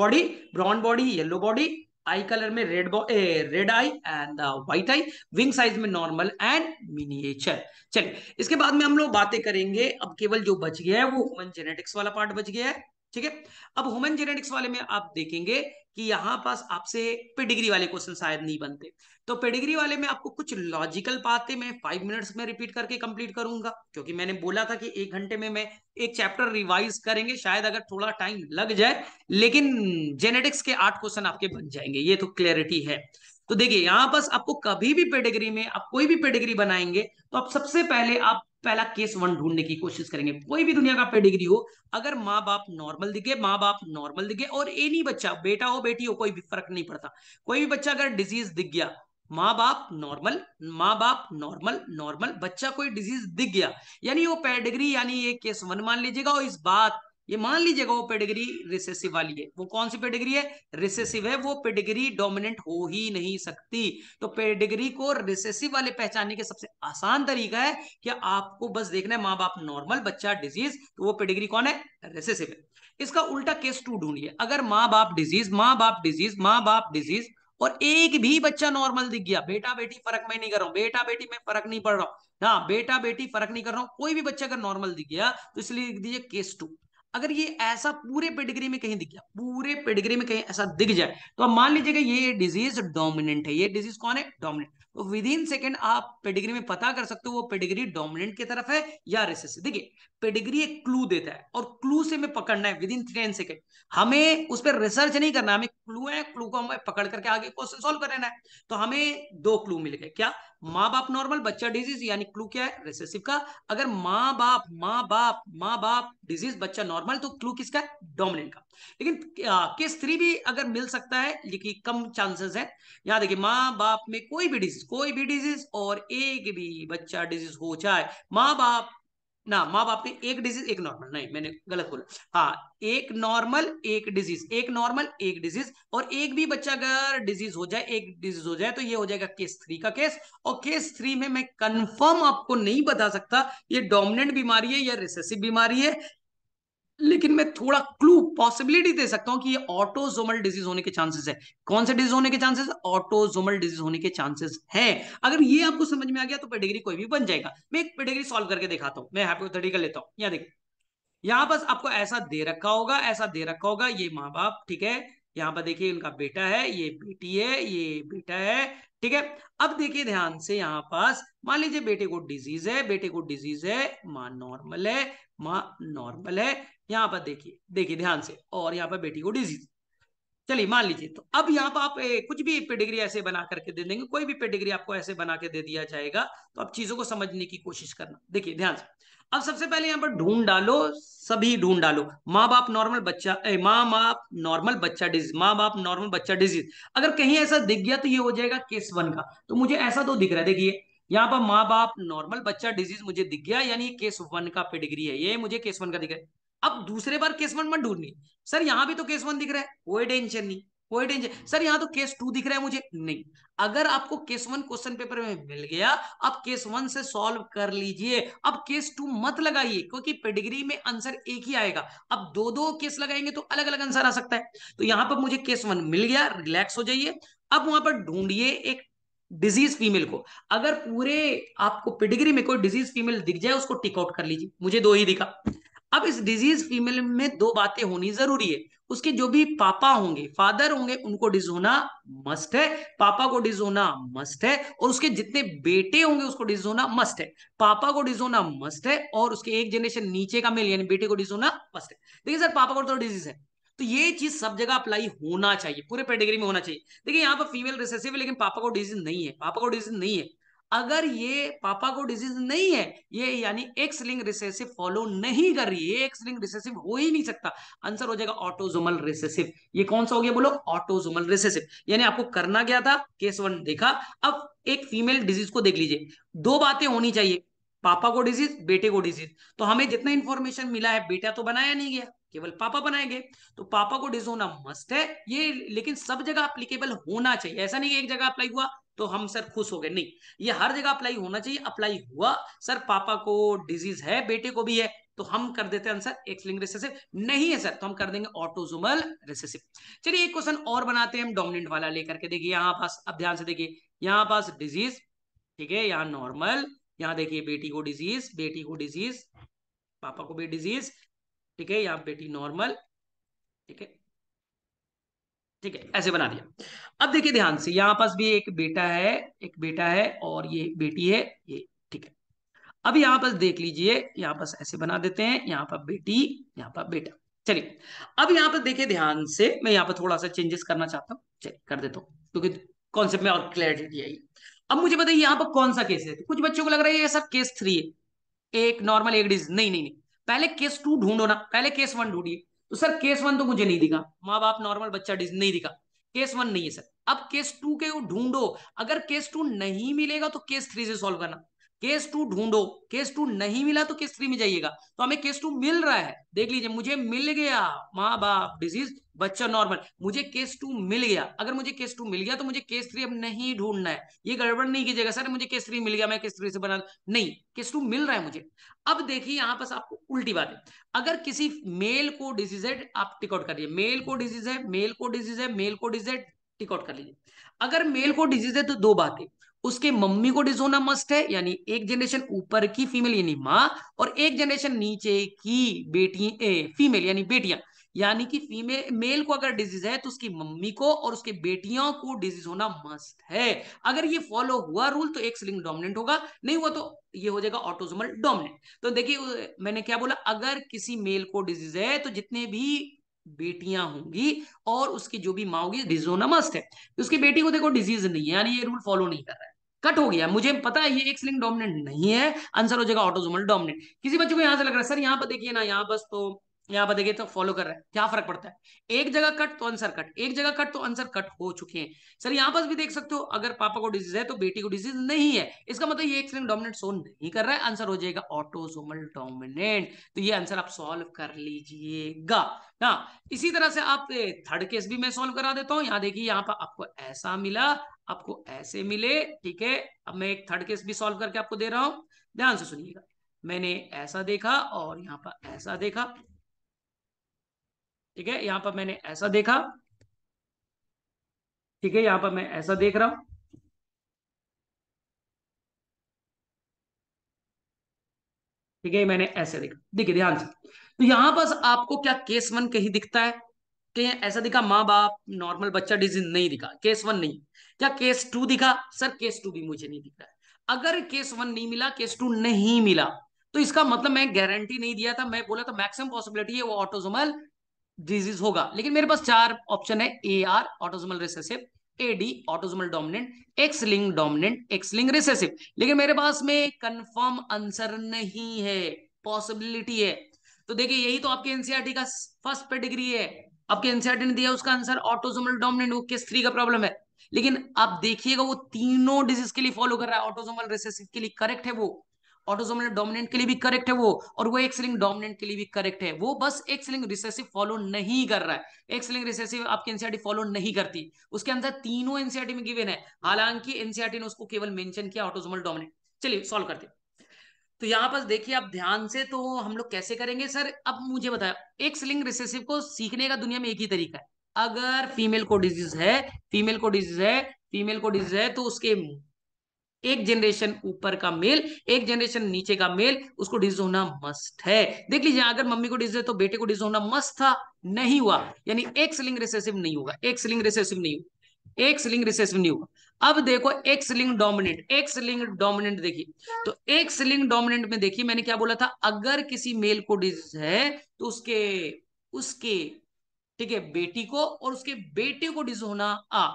Speaker 1: body brown body yellow body eye colour में red red eye and white eye wing size में नॉर्मल एंड मिनिएचर चलिए इसके बाद में हम लोग बातें करेंगे अब केवल जो बच गया है वो ह्यूमन जेनेटिक्स वाला पार्ट बच गया है ठीक है अब ह्यूमन जेनेटिक्स वाले में आप देखेंगे कि यहाँ पास आपसे पेडिग्री वाले क्वेश्चन शायद नहीं बनते तो पेडिग्री वाले में आपको कुछ लॉजिकल पाते मैं फाइव मिनट्स में रिपीट करके कंप्लीट करूंगा क्योंकि मैंने बोला था कि एक घंटे में मैं एक चैप्टर रिवाइज करेंगे शायद अगर थोड़ा टाइम लग जाए लेकिन जेनेटिक्स के आठ क्वेश्चन आपके बन जाएंगे ये तो क्लियरिटी है तो देखिए यहां पर आपको कभी भी पेडिग्री में आप कोई भी पेडिग्री बनाएंगे तो आप सबसे पहले आप पहला केस वन ढूंढने की कोशिश करेंगे कोई भी दुनिया का पेडिग्री हो अगर माँ बाप नॉर्मल दिखे माँ बाप नॉर्मल दिखे और एनी बच्चा बेटा हो बेटी हो कोई भी फर्क नहीं पड़ता कोई भी बच्चा अगर डिजीज दिख गया माँ बाप नॉर्मल माँ बाप नॉर्मल नॉर्मल बच्चा कोई डिजीज दिख गया यानी वो पेडिग्री यानी ये केस वन मान लीजिएगा और इस बात ये मान लीजिएगा वो पेडिग्री रिसेसिव वाली है वो कौन सी पेडिग्री है रिसेसिव है वो पेडिग्री डोमिनेंट हो ही नहीं सकती तो पेडिग्री को रिसेसिव वाले पहचानने के सबसे आसान तरीका है कि आपको बस देखना है माँ बाप नॉर्मल बच्चा डिजीज तो वो पेडिग्री कौन है रिसेसिव है इसका उल्टा केस टू ढूंढिए अगर माँ बाप डिजीज माँ बाप डिजीज माँ बाप डिजीज और एक भी बच्चा नॉर्मल दिख गया बेटा बेटी फर्क मैं नहीं कर रहा हूँ बेटा बेटी में फर्क नहीं पड़ रहा हूं ना हाँ, बेटा बेटी फर्क नहीं कर रहा हूं कोई भी बच्चा अगर नॉर्मल दिख गया तो इसलिए लिख दीजिए केस टू अगर ये ऐसा पूरे पेडिग्री में कहीं दिख गया पूरे पेडिग्री में कहीं ऐसा दिख जाए तो आप मान लीजिएगा ये डिजीज डोमिनेंट है ये डिजीज कौन है डोमिनेंट तो विद इन सेकेंड आप पेडिग्री में पता कर सकते हो वो पेडिग्री डोमिनेंट की तरफ है या रिसेसिव देखिए पेडिग्री एक क्लू देता है और क्लू से हमें पकड़ना है विद इन टेन सेकेंड हमें उस पर रिसर्च नहीं करना हमें क्लू है क्लू को हमें पकड़ करके आगे क्वेश्चन सोल्व कर लेना है तो हमें दो क्लू मिल गए क्या माँ बाप नॉर्मल बच्चा डिजीज यानी क्लू क्या है रिसेसिव का अगर माँ बाप माँ बाप माँ बाप डिजीज बच्चा नॉर्मल तो क्लू किसका है डोमिनेंट का लेकिन केस थ्री भी अगर मिल सकता है लेकिन कम चांसेस है यहाँ देखिए माँ बाप में कोई भी डिजीज कोई भी डिजीज और एक भी बच्चा डिजीज हो जाए माँ बाप ना माँ बाप के एक डिजीज एक नॉर्मल नहीं मैंने गलत बोला हाँ एक नॉर्मल एक डिजीज एक नॉर्मल एक डिजीज और एक भी बच्चा अगर डिजीज हो जाए एक डिजीज हो जाए तो ये हो जाएगा केस थ्री का केस और केस थ्री में मैं कंफर्म आपको नहीं बता सकता ये डोमिनेंट बीमारी है या रिसेसिव बीमारी है लेकिन मैं थोड़ा क्लू पॉसिबिलिटी दे सकता हूं कि ये ऑटोजोमल डिजीज होने के चांसेस है कौन से डिजीज होने के चांसेस ऑटोजोमल डिजीज होने के चांसेस हैं अगर ये आपको समझ में आ गया तो पेडिग्री कोई भी बन जाएगा मैं एक पेडिग्री सॉल्व करके दिखाता हूं मैं हाइपोथेटिकल लेता हूं यहाँ देखो यहां बस आपको ऐसा दे रखा होगा ऐसा दे रखा होगा ये माँ बाप ठीक है यहाँ पर देखिए इनका बेटा है ये बेटी है ये बेटा है ठीक है अब देखिए ध्यान से यहाँ पास मान लीजिए बेटे को डिजीज है बेटे को डिजीज है माँ नॉर्मल है माँ नॉर्मल है यहाँ पर देखिए देखिए ध्यान से और यहाँ पर बेटी को डिजीज चलिए मान लीजिए तो अब यहाँ पर आप ए, कुछ भी पेडिग्री ऐसे बना करके दे देंगे कोई भी पेडिग्री आपको ऐसे बना के दे दिया जाएगा तो आप चीजों को समझने की कोशिश करना देखिए ध्यान से अब सबसे पहले यहाँ पर ढूंढ डालो सभी ढूंढ डालो माँ बाप नॉर्मल बच्चा माँ बाप नॉर्मल बच्चा डिजीज माँ बाप नॉर्मल बच्चा डिजीज अगर कहीं ऐसा दिख गया तो ये हो जाएगा केस वन का तो मुझे ऐसा तो दिख रहा है देखिए यहाँ पर माँ बाप नॉर्मल बच्चा डिजीज मुझे दिख गया यानी केस वन का पेडिग्री है ये मुझे केस वन का दिख रहा है अब दूसरे बार केस वन मत ढूंढनी सर यहां भी तो केस वन दिख रहा है कोई टेंशन नहीं कोई टेंशन सर यहाँ तो केस टू दिख रहा है मुझे नहीं अगर आपको केस वन क्वेश्चन पेपर में मिल गया अब केस वन से सॉल्व कर लीजिए अब केस टू मत लगाइए क्योंकि पेडिग्री में आंसर एक ही आएगा अब दो दो केस लगाएंगे तो अलग अलग आंसर आ सकता है तो यहां पर मुझे केस वन मिल गया रिलैक्स हो जाइए अब वहां पर ढूंढिए एक डिजीज फीमेल को अगर पूरे आपको पिडिग्री में कोई डिजीज फीमेल दिख जाए उसको टिकआउट कर लीजिए मुझे दो ही दिखा अब इस डिजीज फीमेल में दो बातें होनी जरूरी है उसके जो भी पापा होंगे फादर होंगे उनको डिज होना मस्ट है पापा को डिज होना मस्ट है और उसके जितने बेटे होंगे उसको डिज होना मस्ट है पापा को डिज होना मस्ट है और उसके एक जनरेशन नीचे का मेल यानी बेटे को डिज होना मस्ट है देखिए सर पापा को तो डिजीज है तो ये चीज सब जगह अप्लाई होना चाहिए पूरे पेडिग्री में होना चाहिए देखिए यहाँ पर फीमेल रिसेसिव है लेकिन पापा को डिजीज नहीं है पापा को डिजीज नहीं है अगर ये पापा को डिजीज नहीं है ये यानी एक्स लिंक रिसेसिव फॉलो नहीं कर रही है एक्स लिंक रिसेसिव हो ही नहीं सकता आंसर हो जाएगा ऑटोजोमल रिसेसिव ये कौन सा हो गया बोलो ऑटोजोमल रिसेसिव यानी आपको करना क्या था केस वन देखा अब एक फीमेल डिजीज को देख लीजिए दो बातें होनी चाहिए पापा को डिजीज बेटे को डिजीज तो हमें जितना इंफॉर्मेशन मिला है बेटा तो बनाया नहीं गया केवल पापा बनाएंगे तो पापा को डिजीज होना मस्ट है ये लेकिन सब जगह अप्लीकेबल होना चाहिए ऐसा नहीं कि एक जगह अप्लाई हुआ तो हम सर खुश हो गए नहीं ये हर जगह अप्लाई होना चाहिए अप्लाई हुआ सर पापा को डिजीज है बेटे को भी है तो हम कर देते हैं आंसर एक्स लिंग रिसेसिव नहीं है सर तो हम कर देंगे ऑटोजोमल रिसेसिव चलिए एक क्वेश्चन और बनाते हैं हम डोमिनेंट वाला लेकर के देखिए यहाँ पास अब ध्यान से देखिए यहाँ पास डिजीज ठीक है यहाँ नॉर्मल यहाँ देखिए बेटी को डिजीज बेटी को डिजीज पापा को भी डिजीज ठीक है यहाँ बेटी नॉर्मल ठीक है ठीक है ऐसे बना दिया अब देखिए ध्यान से यहाँ पास भी एक बेटा है एक बेटा है और ये बेटी है ये ठीक है अब यहाँ पास देख लीजिए यहाँ पास ऐसे बना देते हैं यहाँ पर बेटी यहाँ पर बेटा चलिए अब यहाँ पर देखिए ध्यान से मैं यहाँ पर थोड़ा सा चेंजेस करना चाहता हूँ चलिए कर देता हूँ क्योंकि कॉन्सेप्ट में और क्लैरिटी आई अब मुझे बताइए यहाँ पर कौन सा केस है तो कुछ बच्चों को लग रहा है ये सब केस थ्री है एक नॉर्मल एक डिज नहीं नहीं नहीं पहले केस टू ढूंढो ना पहले केस वन ढूंढिए तो सर केस वन तो मुझे नहीं दिखा माँ बाप नॉर्मल बच्चा नहीं दिखा केस वन नहीं है सर अब केस टू के ढूंढो अगर केस टू नहीं मिलेगा तो केस थ्री से सॉल्व करना केस टू ढूंढो केस टू नहीं मिला तो केस थ्री में जाइएगा तो हमें केस टू मिल रहा है देख लीजिए मुझे मिल गया माँ बाप डिजीज बच्चा नॉर्मल मुझे केस टू मिल गया अगर मुझे केस टू मिल गया तो मुझे केस थ्री अब नहीं ढूंढना है ये गड़बड़ नहीं कीजिएगा सर मुझे केस थ्री मिल गया मैं केस थ्री से बना नहीं केस टू मिल रहा है मुझे अब देखिए यहाँ पर आपको उल्टी बात है अगर किसी मेल को डिजीज है आप टिकआउट करिए मेल को डिजीज है मेल को डिजीज है मेल को डिजीज है टिकआउट कर लीजिए अगर मेल को डिजीज है तो दो बातें उसके मम्मी को डिज होना मस्ट है यानी एक जनरेशन ऊपर की फीमेल यानी माँ और एक जनरेशन नीचे की बेटी ए, फीमेल यानी बेटियां यानी कि फीमेल मेल को अगर डिजीज है तो उसकी मम्मी को और उसके बेटियों को डिजीज होना मस्ट है अगर ये फॉलो हुआ रूल तो एक स्लिंग डोमिनेंट होगा नहीं हुआ तो ये हो जाएगा ऑटोजोमल डोमिनेंट तो देखिए मैंने क्या बोला अगर किसी मेल को डिजीज है तो जितने भी बेटियां होंगी और उसकी जो भी माँ होगी डिजीज होना मस्ट है तो उसकी बेटी को देखो डिजीज नहीं है यानी ये रूल फॉलो नहीं कर रहा है कट हो गया मुझे पता है ये एक स्लिंग डोमिनेंट नहीं है आंसर हो जाएगा ऑटोजोमल डोमिनेंट किसी बच्चे को यहां से लग रहा है सर यहाँ पर देखिए ना यहाँ बस तो यहाँ पर देखिए तो फॉलो कर रहा है क्या फर्क पड़ता है एक जगह कट तो आंसर कट एक जगह कट तो आंसर कट हो चुके हैं सर यहाँ पर भी देख सकते हो अगर पापा को डिजीज है तो बेटी को डिजीज नहीं है इसका मतलब ये एक्सलिंग डोमिनेंट सोन नहीं कर रहा है आंसर हो जाएगा ऑटोसोमल डोमिनेंट तो ये आंसर आप सॉल्व कर लीजिएगा ना हाँ, इसी तरह से आप थर्ड केस भी मैं सोल्व करा देता हूँ यहाँ देखिए यहाँ पर आपको ऐसा मिला आपको ऐसे मिले ठीक है अब मैं एक थर्ड केस भी सोल्व करके आपको दे रहा हूँ ध्यान से सुनिएगा मैंने ऐसा देखा और यहाँ पर ऐसा देखा ठीक है यहां पर मैंने ऐसा देखा ठीक है यहां पर मैं ऐसा देख रहा हूं ठीक है मैंने ऐसे देखा देखिए ध्यान से तो यहां पर आपको क्या केस वन कहीं दिखता है कि ऐसा दिखा माँ बाप नॉर्मल बच्चा डिजीज नहीं दिखा केस वन नहीं क्या केस टू दिखा सर केस टू भी मुझे नहीं दिख रहा है अगर केस वन नहीं मिला केस टू नहीं मिला तो इसका मतलब मैं गारंटी नहीं दिया था मैं बोला था मैक्सिमम पॉसिबिलिटी है वो ऑटोजोमल डिजीज होगा लेकिन मेरे पास चार ऑप्शन है A R autosomal recessive A D autosomal dominant X linked dominant X linked recessive लेकिन मेरे पास में कंफर्म आंसर नहीं है पॉसिबिलिटी है तो देखिए यही तो आपके एनसीआरटी e का फर्स्ट पेडिग्री है आपके एनसीआरटी e ने दिया उसका आंसर ऑटोजोमल डोमिनेंट वो किस थ्री का प्रॉब्लम है लेकिन आप देखिएगा वो तीनों डिजीज के लिए फॉलो कर रहा है ऑटोजोमल रिसेसिव के लिए करेक्ट है वो ऑटोसोमल डोमिनेंट के लिए भी करेक्ट है वो और वो एक सिलिंग डोमिनेंट के लिए भी करेक्ट है वो बस एक सिलिंग रिसेसिव फॉलो नहीं कर रहा है एक सिलिंग रिसेसिव आपकी एनसीआरटी फॉलो नहीं करती उसके अंदर तीनों एनसीआरटी में गिवन है हालांकि एनसीआरटी ने उसको केवल मेंशन किया ऑटोसोमल डोमिनेंट चलिए सॉल्व करते हैं तो यहां पर देखिए आप ध्यान से तो हम लोग कैसे करेंगे सर अब मुझे बताया एक सिलिंग रिसेसिव को सीखने का दुनिया में एक ही तरीका है अगर फीमेल को डिजीज है फीमेल को डिजीज है फीमेल को डिजीज है तो उसके एक जनरेशन ऊपर का मेल एक जनरेशन नीचे का मेल उसको डिजीज होना मस्त है देख लीजिए अगर मम्मी को डिजीज है तो बेटे को डिजीज होना मस्त था नहीं हुआ यानी एक सिलिंग रिसेसिव नहीं होगा एक सिलिंग रिसेसिव नहीं होगा एक सिलिंग रिसेसिव नहीं होगा अब देखो X linked dominant X linked dominant देखिए तो एक सिलिंग डोमिनेंट में देखिए मैंने क्या बोला था अगर किसी मेल को डिजीज है तो उसके उसके ठीक है बेटी को और उसके बेटे को डिजीज होना आ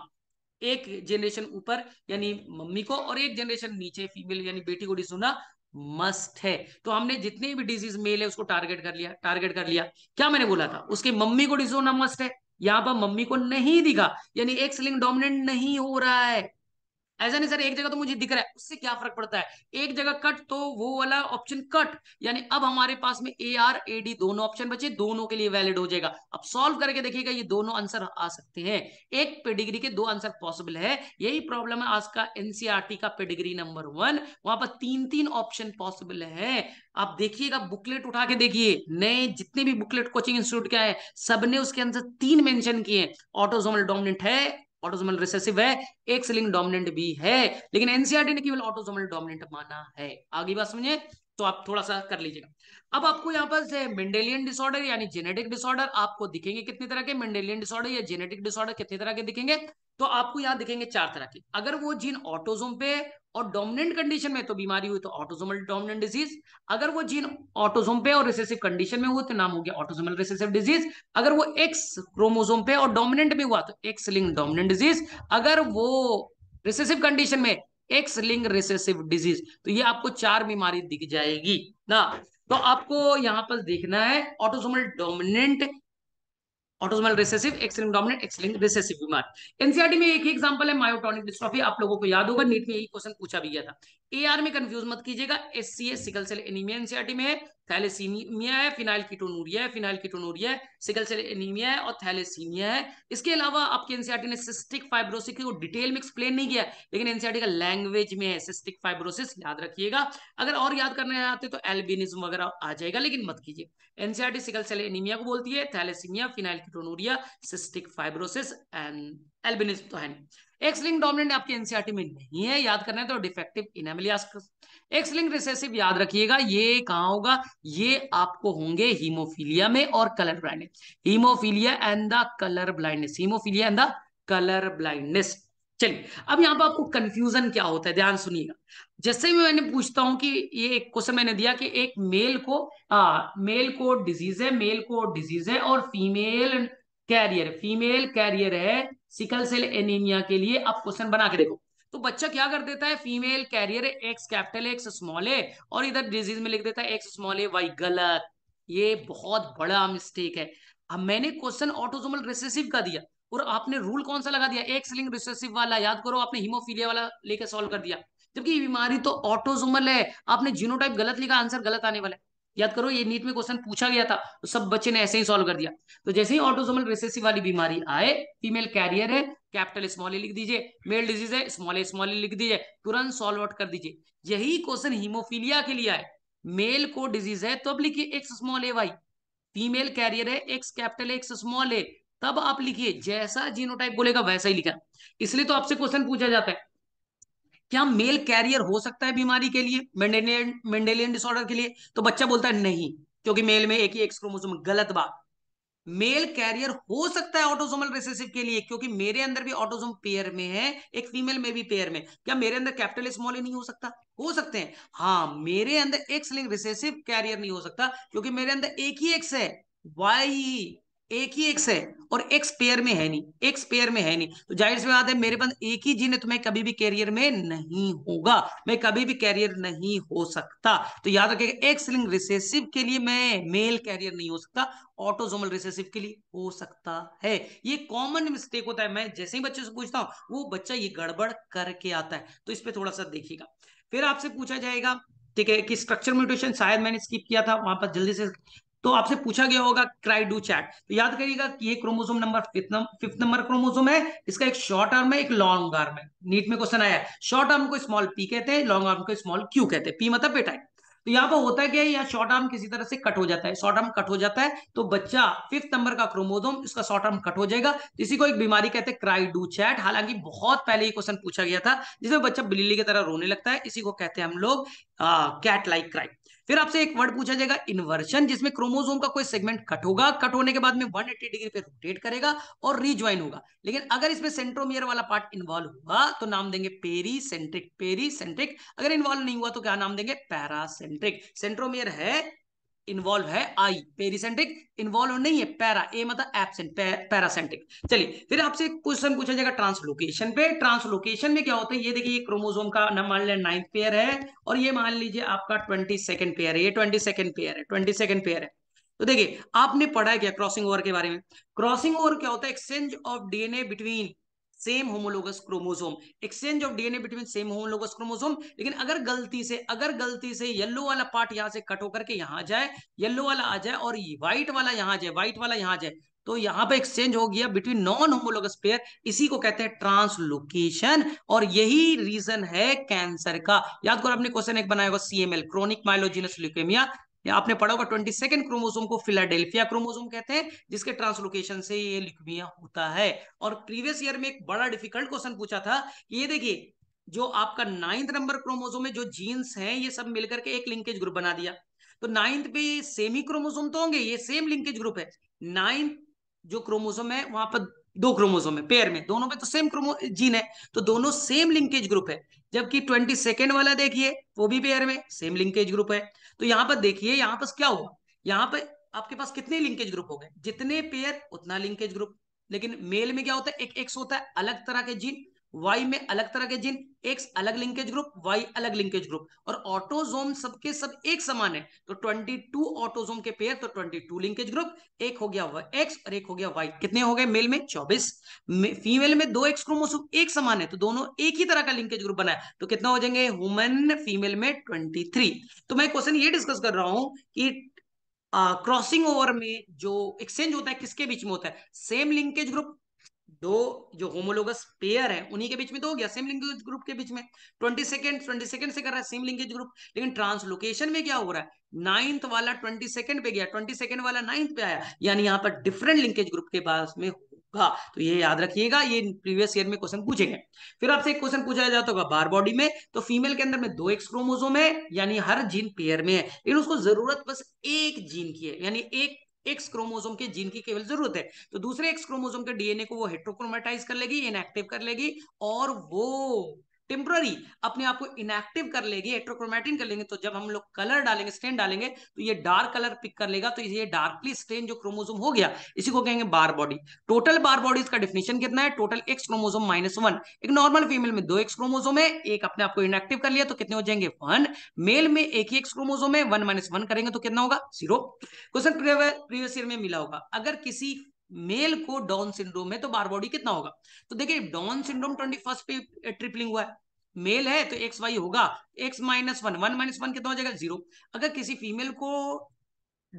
Speaker 1: एक जनरेशन ऊपर यानी मम्मी को और एक जनरेशन नीचे फीमेल यानी बेटी को डिसना मस्ट है तो हमने जितने भी डिजीज मेल है उसको टारगेट कर लिया टारगेट कर लिया क्या मैंने बोला था उसके मम्मी को डिसना होना मस्ट है यहां पर मम्मी को नहीं दिखा यानी एक सिलिंग डोमिनेंट नहीं हो रहा है ऐसा नहीं सर एक जगह तो मुझे दिख रहा है उससे क्या फर्क पड़ता है एक जगह कट तो वो वाला ऑप्शन कट यानी अब हमारे पास में ए आर ए डी दोनों ऑप्शन बचे दोनों के लिए वैलिड हो जाएगा अब सॉल्व करके देखिएगा ये दोनों आंसर आ सकते हैं एक पेडिग्री के दो आंसर पॉसिबल है यही प्रॉब्लम है आज का एनसीआरटी e का पेडिग्री नंबर वन वहां पर तीन तीन ऑप्शन पॉसिबल है आप देखिएगा बुकलेट उठा के देखिए नए जितने भी बुकलेट कोचिंग इंस्टीट्यूट के आए सबने उसके अंदर तीन मेंशन किए ऑटोजोमल डोमिनेंट है ऑटोसोमल रिसेसिव है एक लिंक डोमिनेंट भी है लेकिन एनसीआरटी e ने केवल ऑटोसोमल डोमिनेंट माना है आगे बात समझे तो आप थोड़ा सा कर लीजिएगा अब आपको यहाँ पर मेंडेलियन डिसऑर्डर यानी जेनेटिक डिसऑर्डर आपको दिखेंगे कितने तरह के मेंडेलियन डिसऑर्डर या जेनेटिक डिसऑर्डर कितने तरह के दिखेंगे तो आपको यहाँ दिखेंगे चार तरह के अगर वो जीन ऑटोजोम पे और डोमिनेंट कंडीशन में तो बीमारी हुई तो ऑटोसोमल डोमिनेंट डिजीज अगर वो जीन ऑटोसोम पे और रिसेसिव कंडीशन में हुआ तो नाम हो गया ऑटोसोमल रिसेसिव डिजीज अगर वो एक्स क्रोमोसोम पे और डोमिनेंट में हुआ तो एक्स लिंग डोमिनेंट डिजीज अगर वो रिसेसिव कंडीशन में एक्स लिंग रिसेसिव डिजीज तो ये आपको चार बीमारी दिख जाएगी ना तो आपको यहाँ पर देखना है autosomal dominant autosomal recessive X linked dominant X linked recessive बीमार एनसीईआरटी e में एक ही एग्जांपल है मायोटोनिक डिस्ट्रॉफी आप लोगों को याद होगा नीट में यही क्वेश्चन पूछा भी गया था एआर में कंफ्यूज मत कीजिएगा S C S sickle cell anaemia NCERT में थैलेसीमिया है फिनाइल कीटोनूरिया है फिनाइल कीटोनूरिया है सिकल सेल एनीमिया है और थैलेसीमिया है इसके अलावा आपके एनसीआरटी ने सिस्टिक फाइब्रोसिस को डिटेल में एक्सप्लेन नहीं किया लेकिन एनसीआरटी का लैंग्वेज में है सिस्टिक फाइब्रोसिस याद रखिएगा अगर और याद करने आते तो एल्बिनिज्म वगैरह आ जाएगा लेकिन मत कीजिए एनसीआरटी सिकल सेल एनीमिया को बोलती है thalassaemia phenylketonuria cystic fibrosis and albinism तो है नहीं एक्स लिंग डोमिनेंट आपके एनसीआरटी में नहीं है याद करना है तो डिफेक्टिव इनेमलियास्कस एक्स लिंग रिसेसिव याद रखिएगा ये कहा होगा ये आपको होंगे हीमोफीलिया में और colour blindness haemophilia and the colour blindness haemophilia and the colour blindness चलिए अब यहाँ पर आपको कंफ्यूजन क्या होता है ध्यान सुनिएगा जैसे मैंने पूछता हूं कि ये एक क्वेश्चन मैंने दिया कि एक मेल को आ, मेल को डिजीज है मेल को डिजीज है और फीमेल कैरियर फीमेल कैरियर है सिकल सेल एनीमिया के लिए आप क्वेश्चन बना के देखो तो बच्चा क्या कर देता है female carrier X capital X small A और इधर डिजीज में लिख देता है एक्स स्मॉल ए वाई गलत ये बहुत बड़ा मिस्टेक है अब मैंने क्वेश्चन ऑटोजोमल रिसेसिव का दिया और आपने रूल कौन सा लगा दिया एक्स लिंक रिसेसिव वाला याद करो आपने हिमोफीलिया वाला लेकर सॉल्व कर दिया जबकि ये बीमारी तो ऑटोजोमल है आपने जीनोटाइप गलत लिखा आंसर गलत आने वाला है याद करो ये नीट में क्वेश्चन पूछा गया था तो सब बच्चे ने ऐसे ही सॉल्व कर दिया तो जैसे ही ऑटोसोमल रिसेसिव वाली बीमारी आए फीमेल कैरियर है कैपिटल स्मॉल लिख दीजिए मेल डिजीज है स्मॉल स्मॉल लिख दीजिए तुरंत सॉल्व आउट कर दीजिए यही क्वेश्चन हीमोफीलिया के लिए आए मेल को डिजीज है तो अब लिखिए X small A Y female carrier है X capital X small A तब आप लिखिए जैसा जीनोटाइप बोलेगा वैसा ही लिखा इसलिए तो आपसे क्वेश्चन पूछा जाता है क्या मेल कैरियर हो सकता है बीमारी के लिए मेंडेलियन मेंडेलियन डिसऑर्डर के लिए तो बच्चा बोलता है नहीं क्योंकि मेल में एक ही एक्स क्रोमोसोम गलत बात मेल कैरियर हो सकता है ऑटोसोमल रिसेसिव के लिए क्योंकि मेरे अंदर भी ऑटोसोम पेयर में है एक फीमेल में भी पेयर में क्या मेरे अंदर कैपिटल स्मॉल e नहीं हो सकता हो सकते हैं हाँ मेरे अंदर एक्स लिंग रिसेसिव कैरियर नहीं हो सकता क्योंकि मेरे अंदर एक ही एक्स है वाई एक ही एक्स है और एक्स पेयर में है नहीं एक्स पेयर में है नहीं तो जाहिर सी बात है मेरे पास एक ही जीन है तो मैं कभी भी कैरियर में नहीं होगा मैं कभी भी कैरियर नहीं हो सकता तो याद रखिएगा एक्स लिंग रिसेसिव के लिए मैं मेल कैरियर नहीं हो सकता ऑटोजोमल रिसेसिव के लिए हो सकता है ये कॉमन मिस्टेक होता है मैं जैसे ही बच्चे से पूछता हूँ वो बच्चा ये गड़बड़ करके आता है तो इस पर थोड़ा सा देखिएगा फिर आपसे पूछा जाएगा ठीक है कि स्ट्रक्चर म्यूटेशन शायद मैंने स्किप किया था वहां पर जल्दी से तो आपसे पूछा गया होगा क्राई डू चैट तो याद करिएगा कि ये chromosome number fifth number chromosome है इसका एक शॉर्ट आर्म है एक लॉन्ग आर्म है नीट में क्वेश्चन आया शॉर्ट आर्म को स्मॉल पी कहते हैं लॉन्ग आर्म को स्मॉल क्यू कहते हैं पी मतलब बेटा तो यहाँ पर होता है क्या यहाँ शॉर्ट आर्म किसी तरह से कट हो जाता है शॉर्ट आर्म कट हो जाता है तो बच्चा फिफ्थ नंबर का क्रोमोजोम इसका शॉर्ट आर्म कट हो जाएगा तो इसी को एक बीमारी कहते हैं क्राइडू चैट हालांकि बहुत पहले ये क्वेश्चन पूछा गया था जिसमें बच्चा बिल्ली की तरह रोने लगता है इसी को कहते हैं हम लोग कैट लाइक क्राइड फिर आपसे एक वर्ड पूछा जाएगा इन्वर्शन जिसमें क्रोमोजोम का कोई सेगमेंट कट होगा कट होने के बाद में 180 डिग्री पे रोटेट करेगा और रिज्वाइन होगा लेकिन अगर इसमें सेंट्रोमियर वाला पार्ट इन्वॉल्व हुआ तो नाम देंगे पेरी सेंट्रिक पेरी सेंट्रिक अगर इन्वॉल्व नहीं हुआ तो क्या नाम देंगे पैरासेंट्रिक सेंट्रोमियर है इन्वॉल्व है आई पेरिसेंटिक इन्वॉल्व नहीं है पैरा ए मतलब एबसेंट पैरासेंटिक चलिए फिर आपसे क्वेश्चन पूछा जाएगा ट्रांसलोकेशन पे ट्रांसलोकेशन में क्या होता है ये देखिए क्रोमोसोम का नाम मान लिया नाइन्थ पेयर है और ये मान लीजिए आपका ट्वेंटी सेकेंड पेयर है ये ट्वेंटी सेकेंड पेयर है ट्वेंटी सेकेंड पेयर है तो देखिए आपने पढ़ा है क्या क्रॉसिंग ओवर के बारे में क्रॉसिंग ओवर क्या होता है exchange of DNA between same homologous chromosome exchange of DNA between same homologous chromosome लेकिन अगर गलती से अगर गलती से येलो वाला पार्ट यहां से कट होकर के यहां जाए येलो वाला आ जाए और व्हाइट वाला यहां जाए व्हाइट वाला यहां जाए तो यहां पे एक्सचेंज हो गया बिटवीन नॉन होमोलोगस पेयर इसी को कहते हैं ट्रांसलोकेशन और यही रीजन है कैंसर का याद करो आपने क्वेश्चन एक बनाया होगा सीएमएल क्रोनिक माइलोजिनस ल्यूकेमिया या आपने पढ़ा होगा ट्वेंटी सेकेंड क्रोमोसोम को फिलाडेल्फिया क्रोमोसोम कहते हैं जिसके ट्रांसलोकेशन से ये लिखमिया होता है और प्रीवियस ईयर में एक बड़ा डिफिकल्ट क्वेश्चन पूछा था कि ये देखिए जो आपका नाइन्थ नंबर क्रोमोजोम में जो जीन्स हैं ये सब मिलकर के एक लिंकेज ग्रुप बना दिया तो नाइन्थ पे सेमी क्रोमोजोम तो होंगे ये सेम लिंकेज ग्रुप है नाइन्थ जो क्रोमोजोम है वहां पर दो क्रोमोजोम है पेयर में दोनों में तो सेम क्रोमो जीन है तो दोनों सेम लिंकेज ग्रुप है जबकि ट्वेंटी सेकेंड वाला देखिए वो भी पेयर में सेम लिंकेज ग्रुप है तो यहाँ पर देखिए यहाँ पर क्या हुआ यहाँ पर आपके पास कितने लिंकेज ग्रुप हो गए जितने पेयर उतना लिंकेज ग्रुप लेकिन मेल में क्या होता है एक एक्स होता है अलग तरह के जीन वाई में अलग तरह के जीन एक्स अलग लिंकेज ग्रुप वाई अलग लिंकेज ग्रुप और ऑटोजोम सबके सब एक समान है तो 22 ऑटोजोम के पेयर तो 22 लिंकेज ग्रुप एक हो गया एक्स और एक हो गया वाई कितने हो गए मेल में 24 फीमेल में दो एक्स क्रोमोसोम एक समान है तो दोनों एक ही तरह का लिंकेज ग्रुप बनाया तो कितना हो जाएंगे वुमेन फीमेल में थ्री तो मैं क्वेश्चन ये डिस्कस कर रहा हूं कि क्रॉसिंग uh, ओवर में जो एक्सचेंज होता है किसके बीच में होता है सेम लिंकेज ग्रुप दो जो होमोलोगस पेयर है उन्हीं के बीच में तो हो गया सेम लिंगेज ग्रुप के बीच में ट्वेंटी सेकेंड ट्वेंटी सेकेंड से कर रहा है सेम लिंगेज ग्रुप लेकिन ट्रांसलोकेशन में क्या हो रहा है नाइन्थ वाला ट्वेंटी सेकेंड पे गया ट्वेंटी सेकेंड वाला नाइन्थ पे आया यानी यहाँ पर डिफरेंट लिंकेज ग्रुप के पास में होगा तो ये याद रखिएगा ये प्रीवियस ईयर में क्वेश्चन पूछेंगे फिर आपसे एक क्वेश्चन पूछा जाता होगा बार बॉडी में तो फीमेल के अंदर में दो एक्स क्रोमोजोम है यानी हर जीन पेयर में है लेकिन उसको जरूरत बस एक जीन की है यानी एक एक्स क्रोमोजोम के जीन की केवल जरूरत है तो दूसरे एक्स क्रोमोजोम के डीएनए को वो हेट्रोक्रोमेटाइज कर लेगी इनएक्टिव कर लेगी और वो टेम्प्ररी अपने आप को इनएक्टिव कर लेगी एक्ट्रोक्रोमेटिन कर लेंगे तो जब हम लोग कलर डालेंगे स्टेन डालेंगे तो ये डार्क कलर पिक कर लेगा तो ये डार्कली स्टेन जो क्रोमोजोम हो गया इसी को कहेंगे Barr body total Barr bodies का डिफिनेशन कितना है total X chromosome minus one एक नॉर्मल फीमेल में दो एक्स क्रोमोजोम है एक अपने आपको इनएक्टिव कर लिया तो कितने हो जाएंगे वन मेल में एक ही एक्स क्रोमोजोम है वन माइनस वन करेंगे तो कितना होगा जीरो क्वेश्चन प्रीवियस ईयर में मिला होगा अगर किसी मेल को डाउन सिंड्रोम है तो बार बॉडी कितना होगा तो देखिए डाउन सिंड्रोम ट्वेंटी फर्स्ट पे ट्रिपलिंग हुआ है मेल है तो एक्स वाई होगा X minus one one minus one कितना हो जाएगा जीरो अगर किसी फीमेल को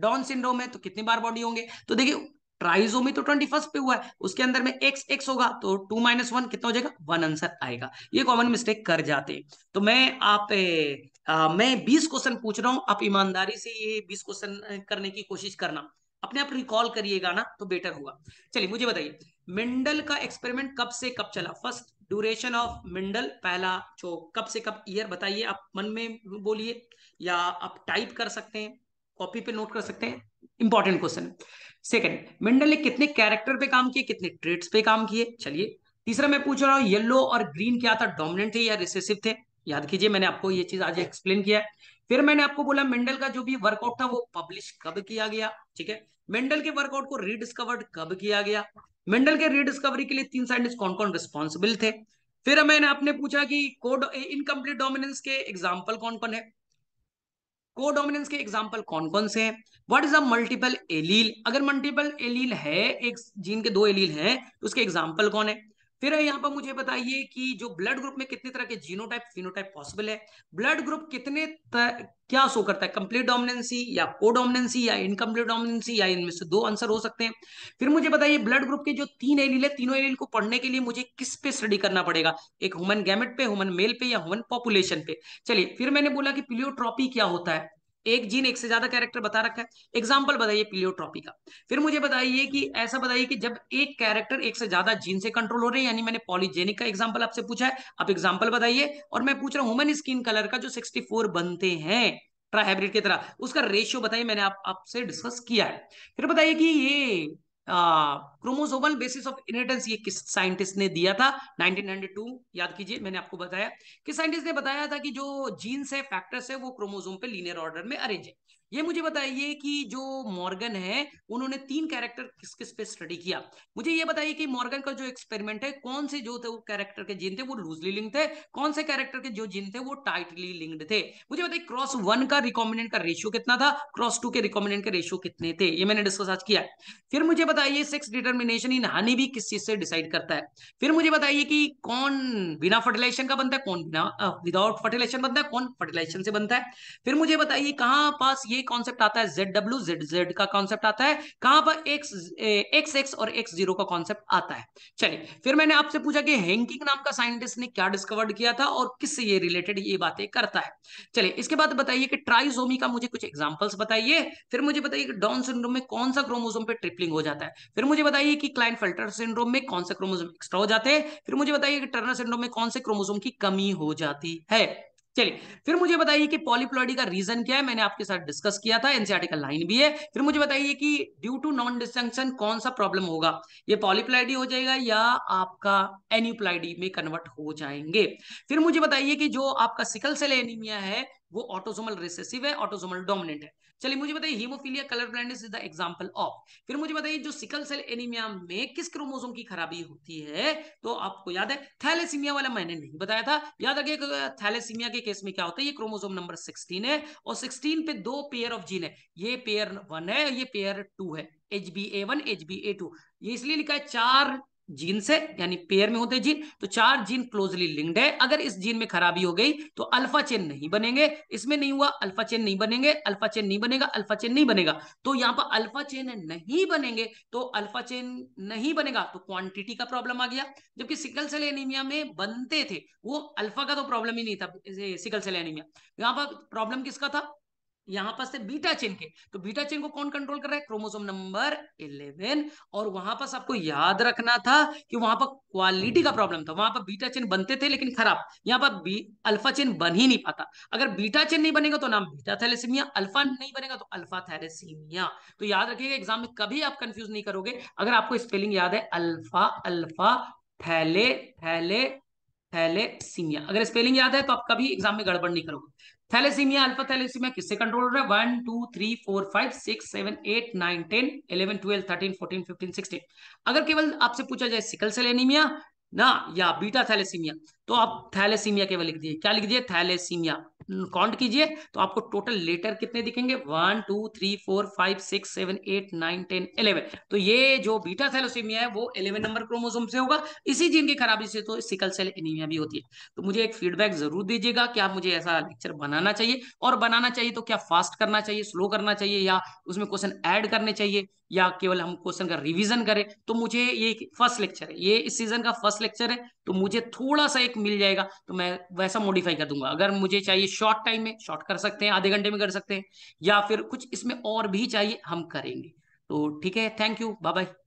Speaker 1: डाउन सिंड्रोम है तो कितनी बार बॉडी होंगे तो देखिए ट्राइजोमी तो ट्वेंटी फर्स्ट पे हुआ है उसके अंदर में एक्स एक्स होगा तो टू माइनस वन कितना हो जाएगा वन आंसर आएगा ये कॉमन मिस्टेक कर जाते हैं तो मैं आप ए, आ, मैं बीस क्वेश्चन पूछ रहा हूं आप ईमानदारी से ये बीस क्वेश्चन करने की कोशिश करना अपने आप रिकॉल करिएगा ना तो बेटर होगा चलिए मुझे बताइए मिंडल का एक्सपेरिमेंट कब से कब चला फर्स्ट ड्यूरेशन ऑफ मिंडल पहला जो कब से कब ईयर बताइए आप मन में बोलिए या आप टाइप कर सकते हैं कॉपी पे नोट कर सकते हैं इंपॉर्टेंट क्वेश्चन सेकंड मिंडल ने कितने कैरेक्टर पे काम किए कितने ट्रेड्स पे काम किए चलिए तीसरा मैं पूछ रहा हूँ येलो और ग्रीन क्या था डोमिनेंट थे या रिसेसिव थे याद कीजिए मैंने आपको ये चीज आज एक्सप्लेन किया है फिर मैंने आपको बोला मेंडल का जो भी वर्कआउट था वो पब्लिश कब किया गया ठीक है मेंडल के वर्कआउट को रीडिस्कवर्ड कब किया गया मेंडल के रीडिस्कवरी के लिए तीन साइंटिस्ट कौन कौन रिस्पॉन्सिबल थे फिर मैंने आपने पूछा कि कोड इनकम्प्लीट डोमिनेंस के एग्जाम्पल कौन कौन है को डोमिनेंस के एग्जाम्पल कौन कौन से हैं what is a multiple allele अगर मल्टीपल एलील है एक जीन के दो एलील हैं तो उसके एग्जाम्पल कौन है फिर यहाँ पर मुझे बताइए कि जो ब्लड ग्रुप में कितने तरह के जीनोटाइप फिनोटाइप पॉसिबल है ब्लड ग्रुप कितने क्या शो करता है कंप्लीट डोमिनेंसी या कोडोमिनेंसी या इनकम्प्लीट डोमिनेंसी या इनमें से दो आंसर हो सकते हैं फिर मुझे बताइए ब्लड ग्रुप के जो तीन एलील है तीनों एलील को पढ़ने के लिए मुझे किस पे स्टडी करना पड़ेगा एक ह्यूमन गैमेट पे ह्यूमन मेल पे या ह्यूमन पॉपुलेशन पे चलिए फिर मैंने बोला कि पिलियोट्रॉपी क्या होता है एक जीन एक से ज्यादा कैरेक्टर बता रखा है एग्जाम्पल बताइए प्लियोट्रॉपी का फिर मुझे बताइए कि ऐसा बताइए कि जब एक कैरेक्टर एक से ज्यादा जीन से कंट्रोल हो रहे हैं यानी मैंने पॉलीजेनिक का एग्जाम्पल आपसे पूछा है आप एग्जाम्पल बताइए और मैं पूछ रहा हूं ह्यूमन स्किन कलर का जो सिक्सटी बनते हैं ट्राइब्रिड की तरह उसका रेशियो बताइए मैंने आप डिस्कस किया है फिर बताइए कि ये क्रोमोसोमल बेसिस ऑफ इनहेरिटेंस ये किस साइंटिस्ट ने दिया था 1992 याद कीजिए मैंने आपको बताया किस साइंटिस्ट ने बताया था कि जो जीन्स है फैक्टर्स है वो क्रोमोसोम पे लीनियर ऑर्डर में अरेंज है ये मुझे बताइए कि जो मॉर्गन है उन्होंने तीन कैरेक्टर किस किस पे स्टडी किया मुझे ये बताइए कि मॉर्गन का जो एक्सपेरिमेंट है कौन से जो थे वो कैरेक्टर के जीन थे वो लूजली लिंक थे कौन से कैरेक्टर के जो जीन थे वो टाइटली लिंक्ड थे मुझे बताइए क्रॉस वन का रिकॉमिनेंट का रेशियो कितना था क्रॉस टू के रिकॉमिनेंट के रेशियो कितने थे ये मैंने डिस्कस आज किया फिर मुझे बताइए सेक्स डिटर्मिनेशन इन हनी भी किस चीज से डिसाइड करता है फिर मुझे बताइए कि कौन बिना फर्टिलाइजेशन का बनता है कौन बिना विदाउट फर्टिलाइजेशन बनता है कौन फर्टिलाइजेशन से बनता है फिर मुझे बताइए कहाँ पास ये भी कॉन्सेप्ट आता है जेड डब्ल्यू जेड जेड का कॉन्सेप्ट आता है कहां पर एक्स एक्स और एक्स जीरो का कॉन्सेप्ट आता है चलिए फिर मैंने आपसे पूछा कि हेंकिंग नाम का साइंटिस्ट ने क्या डिस्कवर्ड किया था और किससे ये रिलेटेड ये बातें करता है चलिए इसके बाद बताइए कि ट्राइजोमी का मुझे कुछ एग्जाम्पल्स बताइए फिर मुझे बताइए कि डाउन सिंड्रोम में कौन सा क्रोमोजोम पे ट्रिपलिंग हो जाता है फिर मुझे बताइए कि क्लाइन फिल्टर सिंड्रोम में कौन सा क्रोमोजोम एक्स्ट्रा हो जाते हैं फिर मुझे बताइए कि टर्नर सिंड्रोम में कौन से क्रोमोजोम की कमी हो जाती है चलिए फिर मुझे बताइए कि पॉलीप्लॉडी का रीजन क्या है मैंने आपके साथ डिस्कस किया था एनसीआरटी का लाइन भी है फिर मुझे बताइए कि ड्यू टू नॉन डिस्टंक्शन कौन सा प्रॉब्लम होगा ये पॉलीप्लाइडी हो जाएगा या आपका एन्यूप्लाइडी में कन्वर्ट हो जाएंगे फिर मुझे बताइए कि जो आपका सिकल सेल एनीमिया है वो ऑटोसोमल रिसेसिव है ऑटोसोमल डोमिनेंट है चलिए मुझे बताइए haemophilia colour blindness is the example of फिर मुझे बताइए जो सिकल सेल एनीमिया में किस क्रोमोसोम की खराबी होती है तो आपको याद है थैलेसीमिया वाला मैंने नहीं बताया था याद रखिए थैलेसीमिया के केस में क्या होता है ये क्रोमोसोम नंबर 16 है और 16 पे दो पेयर ऑफ जीन है ये पेयर 1 है ये पेयर 2 है HBA1 HBA2 ये इसलिए लिखा है चार जीन से यानी पेयर में होते जीन तो चार जीन क्लोजली लिंक्ड है अगर इस जीन में खराबी हो गई तो अल्फा चेन नहीं बनेंगे इसमें नहीं हुआ अल्फा चेन नहीं बनेंगे अल्फा चेन नहीं बनेगा अल्फा चेन नहीं बनेगा तो यहाँ पर अल्फा चेन नहीं बनेंगे तो अल्फा चेन नहीं बनेगा तो क्वांटिटी का प्रॉब्लम आ गया जबकि सिकल सेल एनीमिया में बनते थे वो अल्फा का तो प्रॉब्लम ही नहीं था सिकल सेल एनीमिया यहाँ पर प्रॉब्लम किसका था यहां पर से बीटा चेन के तो बीटा चेन को कौन कंट्रोल कर रहा है क्रोमोसोम नंबर 11 और वहां पर आपको याद रखना था कि वहां पर क्वालिटी का प्रॉब्लम था वहां पर बीटा चेन बनते थे लेकिन खराब यहां पर बी अल्फा चेन बन ही नहीं पाता अगर बीटा चेन नहीं बनेगा तो नाम बीटा थैलेसीमिया अल्फा नहीं बनेगा तो अल्फा थैलेसीमिया तो याद रखिएगा एग्जाम में कभी आप कंफ्यूज नहीं करोगे अगर आपको स्पेलिंग याद है अल्फा अल्फा थैले थैले थैले सीमिया अगर स्पेलिंग याद है तो आप कभी एग्जाम में गड़बड़ नहीं करोगे थैलेसीमिया अल्फा थैलेसीमिया किससे कंट्रोल हो रहा है one two three four five six seven eight nine ten eleven twelve thirteen fourteen fifteen sixteen अगर केवल आपसे पूछा जाए सिकल सेल एनीमिया ना या बीटा थैलेसीमिया तो आप थैलेसीमिया केवल लिख दिए क्या लिख दिए थैलेसीमिया काउंट कीजिए तो आपको टोटल लेटर कितने दिखेंगे one two three four five six seven eight nine ten eleven तो ये जो बीटा थैलोसीमिया है वो इलेवन नंबर क्रोमोसोम से होगा इसी जीन की खराबी से तो सिकल सेल एनीमिया भी होती है तो मुझे एक फीडबैक जरूर दीजिएगा कि आप मुझे ऐसा लेक्चर बनाना चाहिए और बनाना चाहिए तो क्या फास्ट करना चाहिए स्लो करना चाहिए या उसमें क्वेश्चन ऐड करने चाहिए या केवल हम क्वेश्चन का रिविजन करें तो मुझे ये फर्स्ट लेक्चर है ये इस सीजन का फर्स्ट लेक्चर है तो मुझे थोड़ा सा एक मिल जाएगा तो मैं वैसा मॉडिफाई कर दूंगा अगर मुझे चाहिए शॉर्ट टाइम में शॉर्ट कर सकते हैं आधे घंटे में कर सकते हैं या फिर कुछ इसमें और भी चाहिए हम करेंगे तो ठीक है थैंक यू बाय बाय